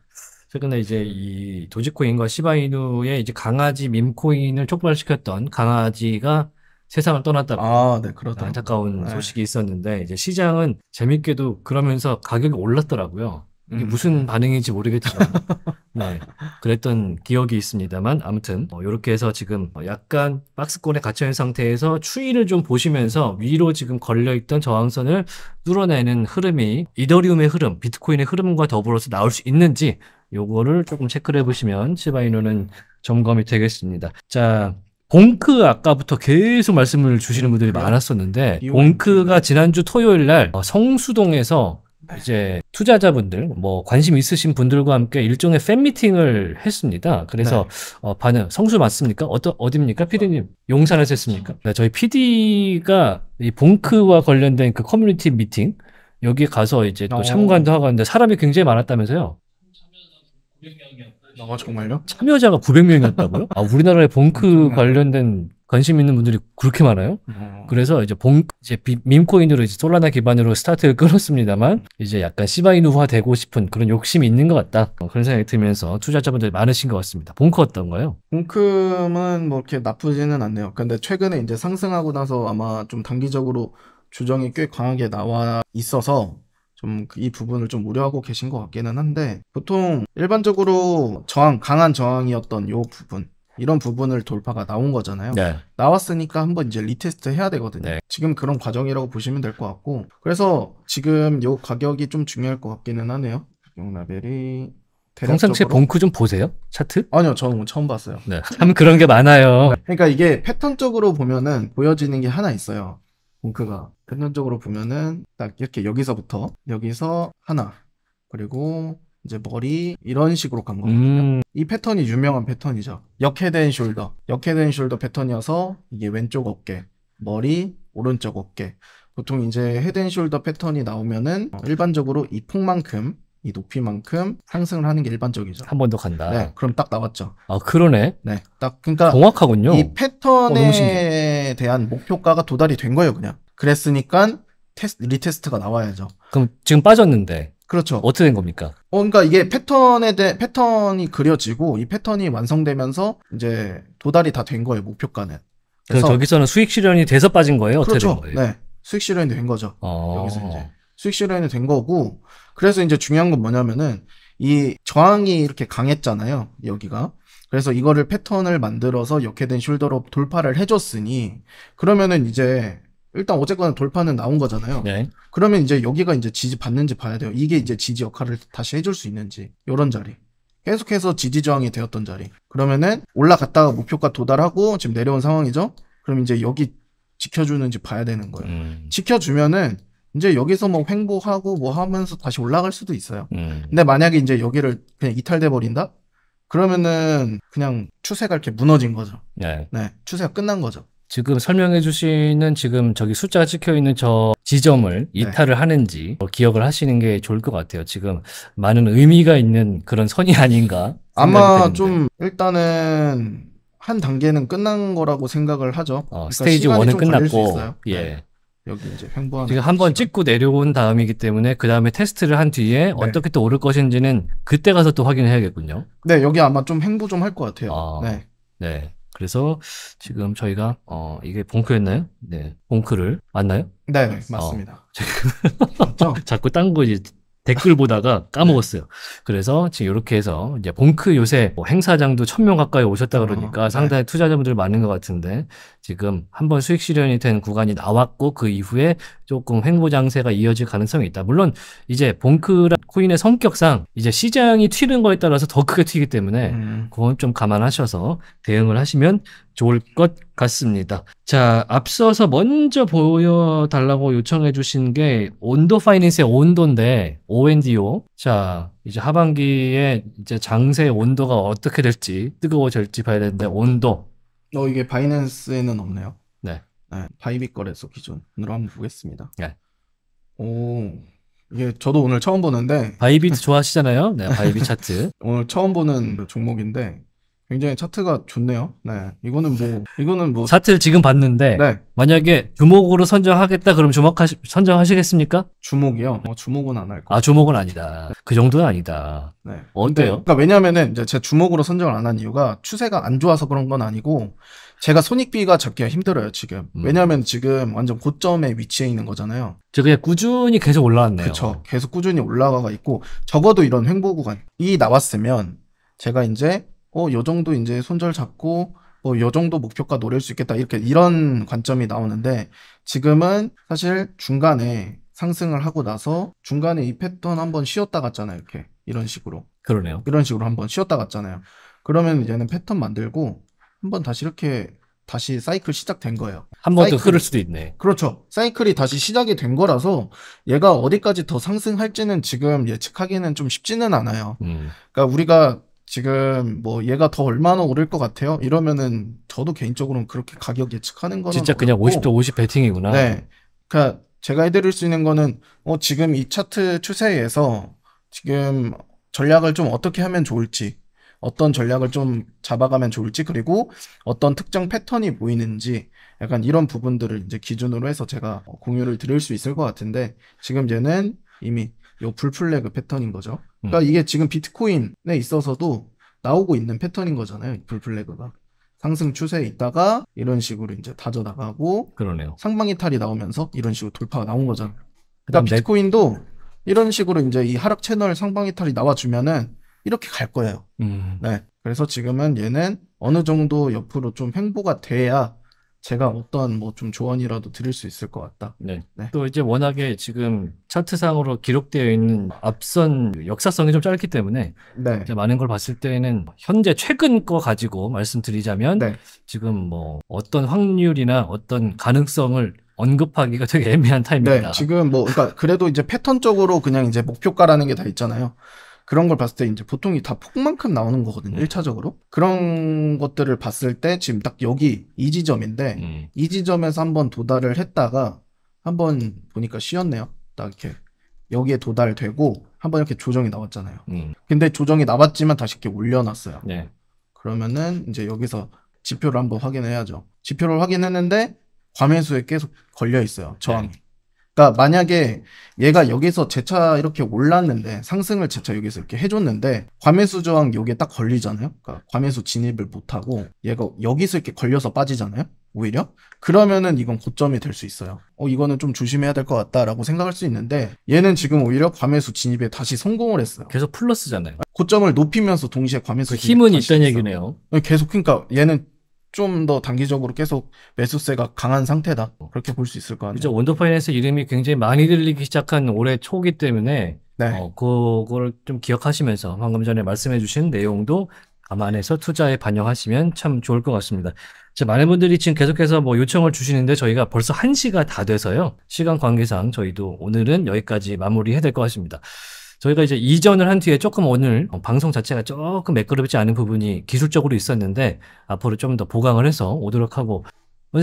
최근에 이제 이 도지코인과 시바이누의 이제 강아지 밈코인을 촉발시켰던 강아지가 세상을 떠났다고 아, 네, 그렇다 안타까운 네. 소식이 있었는데 이제 시장은 재밌게도 그러면서 가격이 올랐더라고요. 이게 음. 무슨 반응인지 모르겠지만 [laughs] 네, 그랬던 기억이 있습니다만 아무튼 이렇게 뭐 해서 지금 뭐 약간 박스권에 갇혀있는 상태에서 추이를 좀 보시면서 위로 지금 걸려있던 저항선을 뚫어내는 흐름이 이더리움의 흐름, 비트코인의 흐름과 더불어서 나올 수 있는지 요거를 조금 체크를 해보시면 시바이노는 점검이 되겠습니다. 자, 봉크 아까부터 계속 말씀을 주시는 분들이 네. 많았었는데 봉크가 지난주 토요일 날 어, 성수동에서 이제 투자자분들 뭐 관심 있으신 분들과 함께 일종의 팬미팅을 했습니다. 그래서 네. 어, 반응 성수 맞습니까? 어떠 어딥니까? 피디님 용산에서 했습니까? 네, 저희 피디가 이 봉크와 관련된 그 커뮤니티 미팅 여기 가서 이제 또 어. 참관도 하고 하는데 사람이 굉장히 많았다면서요? 아 정말요? 참여자가 900명이었다고요? 아 우리나라에 봉크 음, 관련된 관심 있는 분들이 그렇게 많아요? 음. 그래서 이제 봉 이제 밈코인으로 이제 솔라나 기반으로 스타트를 끊었습니다만 이제 약간 시바이누화 되고 싶은 그런 욕심이 있는 것 같다 어, 그런 생각이 들면서 투자자분들이 많으신 것 같습니다. 봉크 어떤가요? 봉크는 뭐 이렇게 나쁘지는 않네요. 근데 최근에 이제 상승하고 나서 아마 좀 단기적으로 조정이 꽤 강하게 나와 있어서 좀이 그 부분을 좀 우려하고 계신 것 같기는 한데 보통 일반적으로 저항 강한 저항이었던 요 부분 이런 부분을 돌파가 나온 거잖아요. 네. 나왔으니까 한번 이제 리테스트 해야 되거든요. 네. 지금 그런 과정이라고 보시면 될 것 같고 그래서 지금 요 가격이 좀 중요할 것 같기는 하네요. 용라벨이 평상시에 봉크 좀 보세요? 차트? 아니요, 저는 처음 봤어요. 네. 참 [laughs] 그런 게 많아요. 그러니까 이게 패턴적으로 보면은 보여지는 게 하나 있어요. 덩크가 평균적으로 보면은 딱 이렇게 여기서부터 여기서 하나 그리고 이제 머리 이런 식으로 간 거거든요. 음. 이 패턴이 유명한 패턴이죠. 역헤드 숄더, 역헤드 숄더 패턴이어서 이게 왼쪽 어깨, 머리 오른쪽 어깨. 보통 이제 헤드앤 숄더 패턴이 나오면은 어, 일반적으로 이 폭만큼 이 높이만큼 상승을 하는 게 일반적이죠. 한 번 더 간다. 네, 그럼 딱 나왔죠. 아 그러네. 네, 딱 그러니까 정확하군요. 이 어, 패턴에 어, 대한 목표가가 도달이 된 거예요, 그냥. 그랬으니까 테스트, 리테스트가 나와야죠. 그럼 지금 빠졌는데. 그렇죠. 어떻게 된 겁니까? 어, 그러니까 이게 패턴에 대해 패턴이 그려지고 이 패턴이 완성되면서 이제 도달이 다 된 거예요 목표가는. 그래서 저기서는 수익 실현이 돼서 빠진 거예요. 그렇죠. 거예요? 네, 수익 실현이 된 거죠. 어... 여기서 이제 수익 실현이 된 거고 그래서 이제 중요한 건 뭐냐면은 이 저항이 이렇게 강했잖아요. 여기가. 그래서 이거를 패턴을 만들어서 역회된 숄더로 돌파를 해줬으니 그러면은 이제 일단 어쨌거나 돌파는 나온 거잖아요. 네. 그러면 이제 여기가 이제 지지 받는지 봐야 돼요. 이게 이제 지지 역할을 다시 해줄 수 있는지 이런 자리. 계속해서 지지 저항이 되었던 자리. 그러면은 올라갔다가 목표가 도달하고 지금 내려온 상황이죠. 그럼 이제 여기 지켜주는지 봐야 되는 거예요. 음. 지켜주면은 이제 여기서 뭐 횡보하고 뭐 하면서 다시 올라갈 수도 있어요. 음. 근데 만약에 이제 여기를 그냥 이탈돼 버린다? 그러면은 그냥 추세가 이렇게 무너진 거죠. 네. 네. 추세가 끝난 거죠. 지금 설명해 주시는 지금 저기 숫자가 찍혀 있는 저 지점을 네. 이탈을 네. 하는지 뭐 기억을 하시는 게 좋을 것 같아요. 지금 많은 의미가 있는 그런 선이 아닌가. 아마 되는데. 좀 일단은 한 단계는 끝난 거라고 생각을 하죠. 어, 그러니까 스테이지 1은 끝났고. 예. 네. 여기 이제 횡보하는 지금 한번 찍고 내려온 다음이기 때문에 그 다음에 테스트를 한 뒤에 네. 어떻게 또 오를 것인지는 그때 가서 또 확인해야겠군요. 네, 여기 아마 좀 횡보 좀 할 것 같아요. 아, 네. 네. 그래서 지금 저희가 어 이게 봉크였나요? 네, 봉크를 맞나요? 네, 어, 맞습니다. 어, [laughs] 자꾸 딴 거 이제 댓글 보다가 네. 까먹었어요. 그래서 지금 이렇게 해서 이제 봉크 요새 뭐 행사장도 천 명 가까이 오셨다 그러니까 어, 상당히 네. 투자자분들 많은 것 같은데 지금 한번 수익 실현이 된 구간이 나왔고 그 이후에 조금 횡보 장세가 이어질 가능성이 있다. 물론 이제 봉크라 코인의 성격상 이제 시장이 튀는 거에 따라서 더 크게 튀기 때문에 음. 그건 좀 감안하셔서 대응을 하시면 좋을 것 같습니다. 자, 앞서서 먼저 보여달라고 요청해 주신 게 온도 파이낸스의 온도인데 ONDO. 자, 이제 하반기에 이제 장세 온도가 어떻게 될지 뜨거워질지 봐야 되는데 온도. 어 이게 바이낸스에는 없네요. 네. 네 바이비 거래소 기준으로 한번 보겠습니다. 네. 오. 이게 저도 오늘 처음 보는데 바이비트 좋아하시잖아요. 네, 바이비 차트. [laughs] 오늘 처음 보는 종목인데 굉장히 차트가 좋네요. 네. 이거는 뭐 이거는 뭐 차트를 지금 봤는데 네. 만약에 주목으로 선정하겠다 그럼 주목하시 선정하시겠습니까? 주목이요. 어, 주목은 안 할 거. 아, 주목은 아니다. 그 정도는 아니다. 네. 어때요? 그러니까 왜냐면은 이제 제 주목으로 선정을 안 한 이유가 추세가 안 좋아서 그런 건 아니고 제가 손익비가 적기가 힘들어요 지금. 음. 왜냐하면 지금 완전 고점에 위치해 있는 거잖아요. 그게 꾸준히 계속 올라왔네요. 그렇죠. 계속 꾸준히 올라가가 있고 적어도 이런 횡보구간이 나왔으면 제가 이제 어 요 정도 이제 손절 잡고 뭐 요 정도 목표가 노릴 수 있겠다 이렇게 이런 관점이 나오는데 지금은 사실 중간에 상승을 하고 나서 중간에 이 패턴 한번 쉬었다 갔잖아요 이렇게 이런 식으로 그러네요 이런 식으로 한번 쉬었다 갔잖아요 그러면 이제는 패턴 만들고 한번 다시 이렇게 다시 사이클 시작된 거예요. 한 번 더 흐를 수도 있네. 그렇죠. 사이클이 다시 시작이 된 거라서 얘가 어디까지 더 상승할지는 지금 예측하기는 좀 쉽지는 않아요. 음. 그러니까 우리가 지금 뭐 얘가 더 얼마나 오를 것 같아요? 이러면은 저도 개인적으로는 그렇게 가격 예측하는 거는 진짜 그냥 50 대 50 배팅이구나. 네. 그러니까 제가 해드릴 수 있는 거는 어 지금 이 차트 추세에서 지금 전략을 좀 어떻게 하면 좋을지 어떤 전략을 좀 잡아가면 좋을지 그리고 어떤 특정 패턴이 보이는지 약간 이런 부분들을 이제 기준으로 해서 제가 공유를 드릴 수 있을 것 같은데 지금 얘는 이미 요 불플래그 패턴인 거죠. 그러니까 음. 이게 지금 비트코인에 있어서도 나오고 있는 패턴인 거잖아요. 불플래그가. 상승 추세에 있다가 이런 식으로 이제 다져 나가고 그러네요. 상방이 탈이 나오면서 이런 식으로 돌파가 나온 거잖아요. 그다음 러니까 네. 비트코인도 넷... 이런 식으로 이제 이 하락 채널 상방이 탈이 나와 주면은 이렇게 갈 거예요. 음. 네. 그래서 지금은 얘는 어느 정도 옆으로 좀 횡보가 돼야 제가 어떤 뭐 좀 조언이라도 드릴 수 있을 것 같다. 네. 네. 또 이제 워낙에 지금 차트상으로 기록되어 있는 앞선 역사성이 좀 짧기 때문에 네. 많은 걸 봤을 때는 에 현재 최근 거 가지고 말씀드리자면 네. 지금 뭐 어떤 확률이나 어떤 가능성을 언급하기가 되게 애매한 타입입니다. 네, 지금 뭐 그러니까 그래도 이제 패턴적으로 그냥 이제 목표가라는 게 다 있잖아요. 그런 걸 봤을 때 이제 보통이 다 폭만큼 나오는 거거든요. 1차적으로 음. 그런 것들을 봤을 때 지금 딱 여기 이 지점인데 음. 이 지점에서 한 번 도달을 했다가 한 번 보니까 쉬었네요. 딱 이렇게 여기에 도달되고 한 번 이렇게 조정이 나왔잖아요. 음. 근데 조정이 나왔지만 다시 이렇게 올려놨어요. 네. 그러면은 이제 여기서 지표를 한번 확인해야죠. 지표를 확인했는데 과매수에 계속 걸려 있어요. 저항이. 네. 그러니까 만약에 얘가 여기서 재차 이렇게 올랐는데 상승을 재차 여기서 이렇게 해줬는데 과매수 저항 여기에 딱 걸리잖아요. 그러니까 과매수 진입을 못하고 얘가 여기서 이렇게 걸려서 빠지잖아요. 오히려 그러면은 이건 고점이 될 수 있어요. 어 이거는 좀 조심해야 될 것 같다라고 생각할 수 있는데 얘는 지금 오히려 과매수 진입에 다시 성공을 했어요. 계속 플러스잖아요. 고점을 높이면서 동시에 과매수 그 힘은 있다는 얘기네요. 네, 계속 그러니까 얘는 좀더 단기적으로 계속 매수세가 강한 상태다 어. 그렇게 볼 수 있을 것 같아요. 원더 파이낸스 이름이 굉장히 많이 들리기 시작한 올해 초기 때문에 네. 어, 그걸 좀 기억하시면서 방금 전에 말씀해주신 내용도 감안해서 투자에 반영하시면 참 좋을 것 같습니다. 자, 많은 분들이 지금 계속해서 뭐 요청을 주시는데 저희가 벌써 1시가 다 돼서요. 시간 관계상 저희도 오늘은 여기까지 마무리해야 될 것 같습니다. 저희가 이제 이전을 한 뒤에 조금 오늘 방송 자체가 조금 매끄럽지 않은 부분이 기술적으로 있었는데 앞으로 좀 더 보강을 해서 오도록 하고 뭐,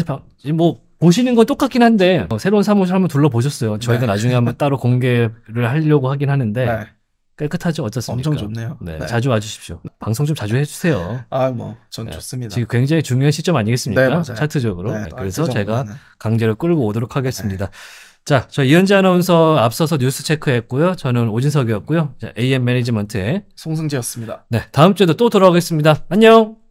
뭐 보시는 건 똑같긴 한데 어, 새로운 사무실 한번 둘러보셨어요. 저희가 네. 나중에 한번 [laughs] 따로 공개를 하려고 하긴 하는데 네. 깨끗하죠 어떻습니까? 엄청 좋네요. 네, 네, 자주 와주십시오. 방송 좀 자주 해주세요. 아뭐전 네. 좋습니다. 지금 굉장히 중요한 시점 아니겠습니까? 네, 차트적으로. 네, 네 그래서 아, 그 제가 강제로 끌고 오도록 하겠습니다. 네. 자, 저 이은지 아나운서 앞서서 뉴스 체크했고요. 저는 오진석이었고요. 자, AM 매니지먼트의 송승재였습니다. 네, 다음 주에도 또 돌아오겠습니다. 안녕!